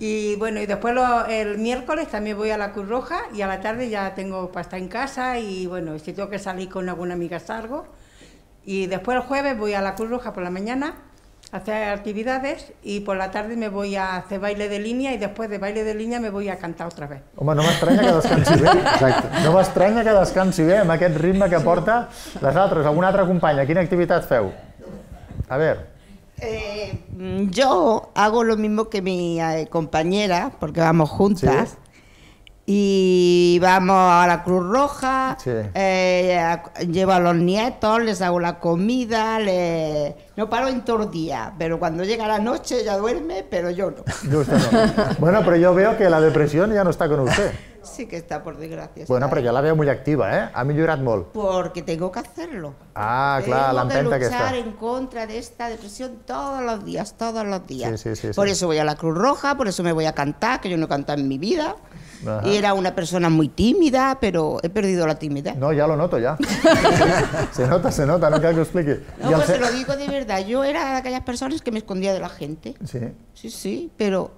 Y bueno, y después el miércoles también voy a la Cruz Roja y a la tarde ya tengo pasta en casa y bueno, si tengo que salir con alguna amiga salgo. Y después el jueves voy a la Cruz Roja por la mañana hacer actividades y por la tarde me voy a hacer baile de línea y después de baile de línea me voy a cantar otra vez. Home, no m'estranya que No que descansi bé amb aquest ritme que aporta las otras. alguna otra companya, quina actividad feu? A ver. Eh, yo hago lo mismo que mi eh, compañera, porque vamos juntas y vamos a la Cruz Roja, eh, llevo a los nietos, les hago la comida, no paro en todo el día, pero cuando llega la noche ya duerme, pero yo no. bueno, pero yo veo que la depresión ya no está con usted. Sí que está, por desgracia. Bueno, pero yo la veo muy activa, ¿eh? Ha mejorado molt. Porque tengo que hacerlo. Ah, la la que Tengo que luchar en contra de esta depresión todos los días, todos los días. Sí, sí, sí, por eso voy a la Cruz Roja, por eso me voy a cantar, que yo no cantado en mi vida. Y era una persona muy tímida, pero he perdido la timidez. No, ya lo noto, ya. se nota, se nota, no quiero que explique. No, pues se... lo digo de verdad. Yo era de aquellas personas que me escondía de la gente. Sí. Sí, sí, pero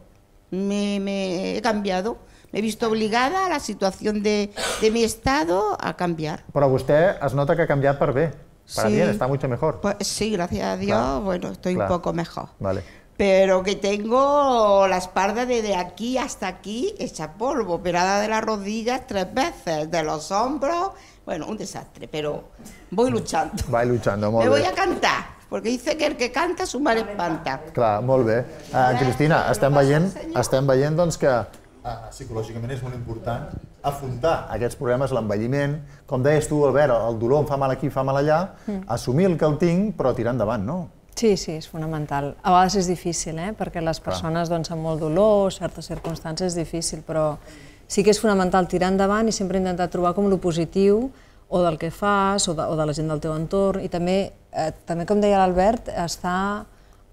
me, he cambiado. Me he visto obligada a la situación de, mi estado a cambiar. Pero usted has nota que ha cambiado para B. Para bien, está mucho mejor. Pues, sí, gracias a Dios, bueno, estoy un poco mejor. Vale. pero que tengo la espalda desde aquí hasta aquí hecha polvo, operada de las rodillas tres veces, de los hombros, bueno, un desastre, pero voy luchando. Vai luchando, molt Me voy a cantar. Perquè dice que el que canta su mare espanta. Clar, molt bé. Uh, Cristina, estem veient, estem veient doncs, que uh, psicològicament és molt important afrontar aquests problemes, l'envelliment, com deies tu, Albert, el dolor em fa mal aquí, fa mal allà, mm. assumir el que el tinc, però tirar endavant, no? Sí, sí, és fonamental. A vegades és difícil, eh? perquè les persones doncs, amb molt dolor, certes circumstàncies, és difícil, però sí que és fonamental tirar endavant i sempre intentar trobar com el positiu o del que fas o de, o de la gent del teu entorn i també, eh, també com deia l'Albert, estar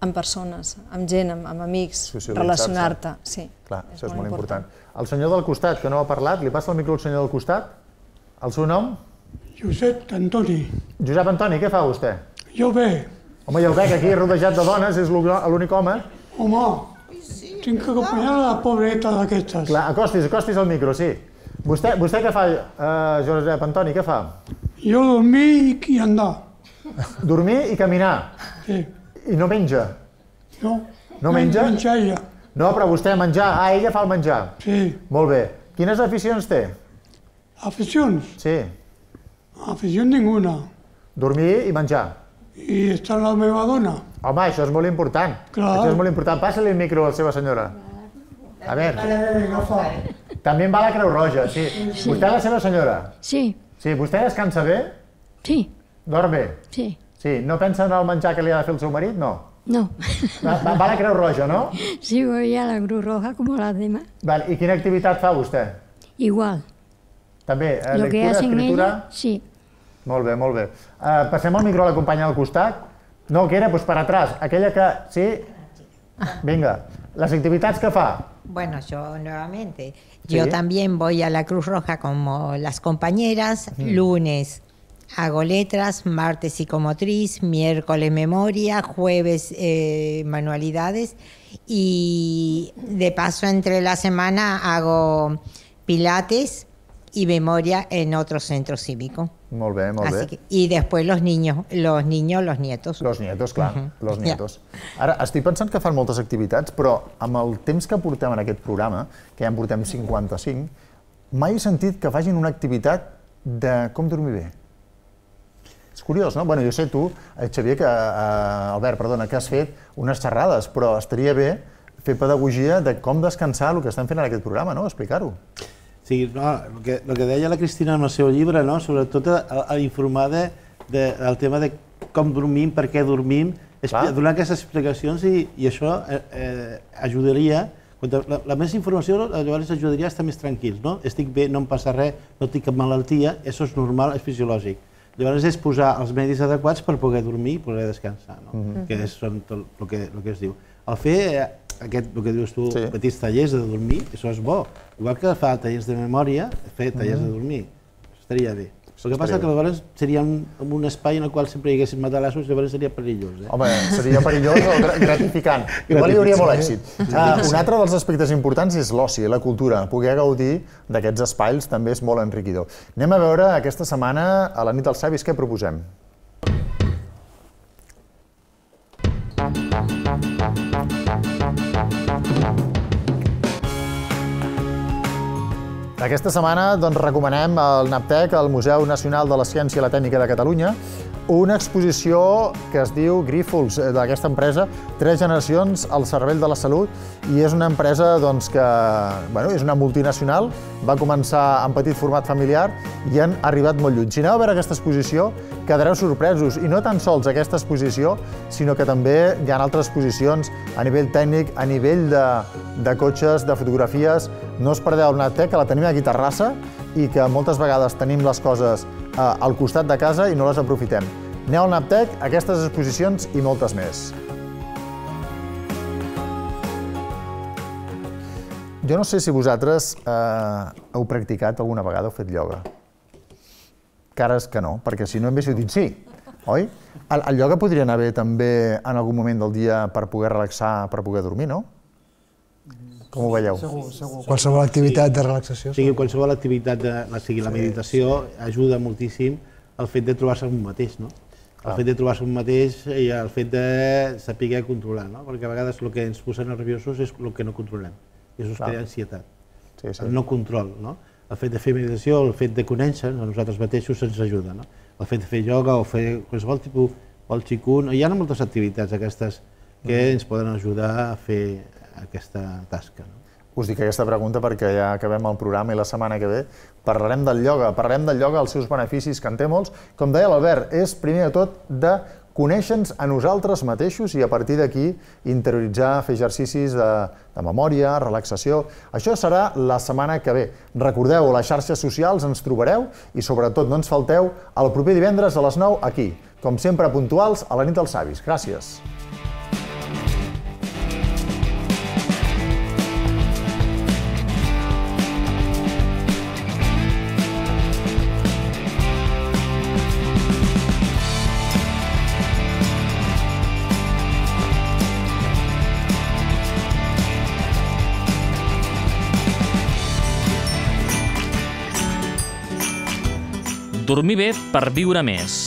amb persones, amb gent, amb, amb amics, relacionar-te. Sí, Clar, és això és molt important. important. El senyor del costat, que no ha parlat, li passa el micro al senyor del costat? El seu nom? Josep Antoni. Josep Antoni, què fa vostè? Jo bé. Home, ja ho veig, aquí rodejat de dones, és l'únic home. Home, tinc que acompanyar la pobreta d'aquestes. Clar, acostis, acostis al micro, sí. Vostè, vostè què fa, eh, Josep Antoni, què fa? Jo dormir i andar. Dormir i caminar? Sí. I no menja? No. No menja? No menja ella. No, però vostè menjar. Ah, ella fa el menjar. Sí. Molt bé. Quines aficions té? Aficions? Sí. Afició ninguna. Dormir i menjar i està la meva dona. Home, això és molt important. Clar. Això és molt important. Passa-li el micro a la seva senyora. A veure. També em va la Creu Roja, sí. sí. Vostè és la seva senyora? Sí. Sí, vostè descansa bé? Sí. Dorm bé? Sí. Sí, no pensa en el menjar que li ha de fer el seu marit? No. No. Va, va, va a la Creu Roja, no? Sí, voy a la Creu Roja com a les demás. Vale, I quina activitat fa vostè? Igual. També, eh, lectura, escritura... Ella, sí, Molt bé, eh, Pasemos el micro a la companya del No, que era para atrás, aquella que... Sí? venga. las actividades que fa. Bueno, yo nuevamente. Yo también voy a la Cruz Roja como las compañeras. Lunes hago letras, martes psicomotriz, miércoles memoria, jueves eh, manualidades y de paso entre la semana hago pilates y memoria en otro centro cívico. Molt bé, molt Así bé. Que, I després los niños, los niños, los nietos. Los nietos, clar, uh -huh. los nietos. Yeah. Ara, estic pensant que fan moltes activitats, però amb el temps que portem en aquest programa, que ja en portem 55, mai he sentit que facin una activitat de com dormir bé. És curiós, no? Bueno, jo sé tu, eh, Xavier, que, eh, Albert, perdona, que has fet unes xerrades, però estaria bé fer pedagogia de com descansar el que estem fent en aquest programa, no? Explicar-ho sí, no, el, que, el que deia la Cristina en el seu llibre, no? sobretot a, a informar de, de, del tema de com dormim, per què dormim, Clar. donar aquestes explicacions i, i això eh, eh ajudaria quan la, la més informació llavors ajudaria a estar més tranquils, no? Estic bé, no em passa res, no tinc cap malaltia, això és normal, és fisiològic. Llavors és posar els medis adequats per poder dormir i poder descansar, no? Mm -hmm. que és el que, el que es diu. El fer eh, aquest, el que dius tu, sí. petits tallers de dormir, això és bo. Igual que fa tallers de memòria, fer tallers mm -hmm. de dormir, estaria bé. El que passa que aleshores seria un, un espai en el qual sempre hi haguessin matalassos, llavors seria perillós. Eh? Home, seria perillós o gratificant. Igual hi hauria molt èxit. Ah, un altre dels aspectes importants és l'oci, la cultura. Poder gaudir d'aquests espais també és molt enriquidor. Anem a veure aquesta setmana, a la nit dels savis, què proposem. Aquesta setmana doncs, recomanem al NAPTEC, al Museu Nacional de la Ciència i la Tècnica de Catalunya, una exposició que es diu Grífols, eh, d'aquesta empresa, Tres generacions al cervell de la salut, i és una empresa doncs, que bueno, és una multinacional, va començar en petit format familiar i han arribat molt lluny. Si aneu a veure aquesta exposició, quedareu sorpresos, i no tan sols aquesta exposició, sinó que també hi ha altres exposicions a nivell tècnic, a nivell de, de cotxes, de fotografies, no us perdeu una tec, que la tenim aquí a Terrassa i que moltes vegades tenim les coses eh, al costat de casa i no les aprofitem. Aneu al Naptec, aquestes exposicions i moltes més. Jo no sé si vosaltres eh, heu practicat alguna vegada, heu fet ioga. Cares que no, perquè si no em dit sí, oi? El, el ioga podria anar bé també en algun moment del dia per poder relaxar, per poder dormir, no? Com ho veieu? Segur, segur. Qualsevol activitat sí. de relaxació. Sí, qualsevol activitat, de, la sigui la meditació, sí, ajuda moltíssim el fet de trobar-se amb un mateix, no? Clar. El fet de trobar-se un mateix i el fet de saber controlar, no? Perquè a vegades el que ens posa nerviosos és el que no controlem. I això ens crea ansietat. Sí, sí. El no control, no? El fet de fer meditació, el fet de conèixer-nos a nosaltres mateixos ens ajuda, no? El fet de fer yoga o fer qualsevol tipus, o el qigong, hi ha moltes activitats aquestes que mm. ens poden ajudar a fer, aquesta tasca. No? Us dic aquesta pregunta perquè ja acabem el programa i la setmana que ve parlarem del ioga, parlarem del ioga, els seus beneficis, que en té molts. Com deia l'Albert, és primer de tot de conèixer-nos a nosaltres mateixos i a partir d'aquí interioritzar, fer exercicis de, de memòria, relaxació. Això serà la setmana que ve. Recordeu, a les xarxes socials ens trobareu i sobretot no ens falteu el proper divendres a les 9 aquí, com sempre puntuals a la nit dels savis. Gràcies. dormir bé per viure més.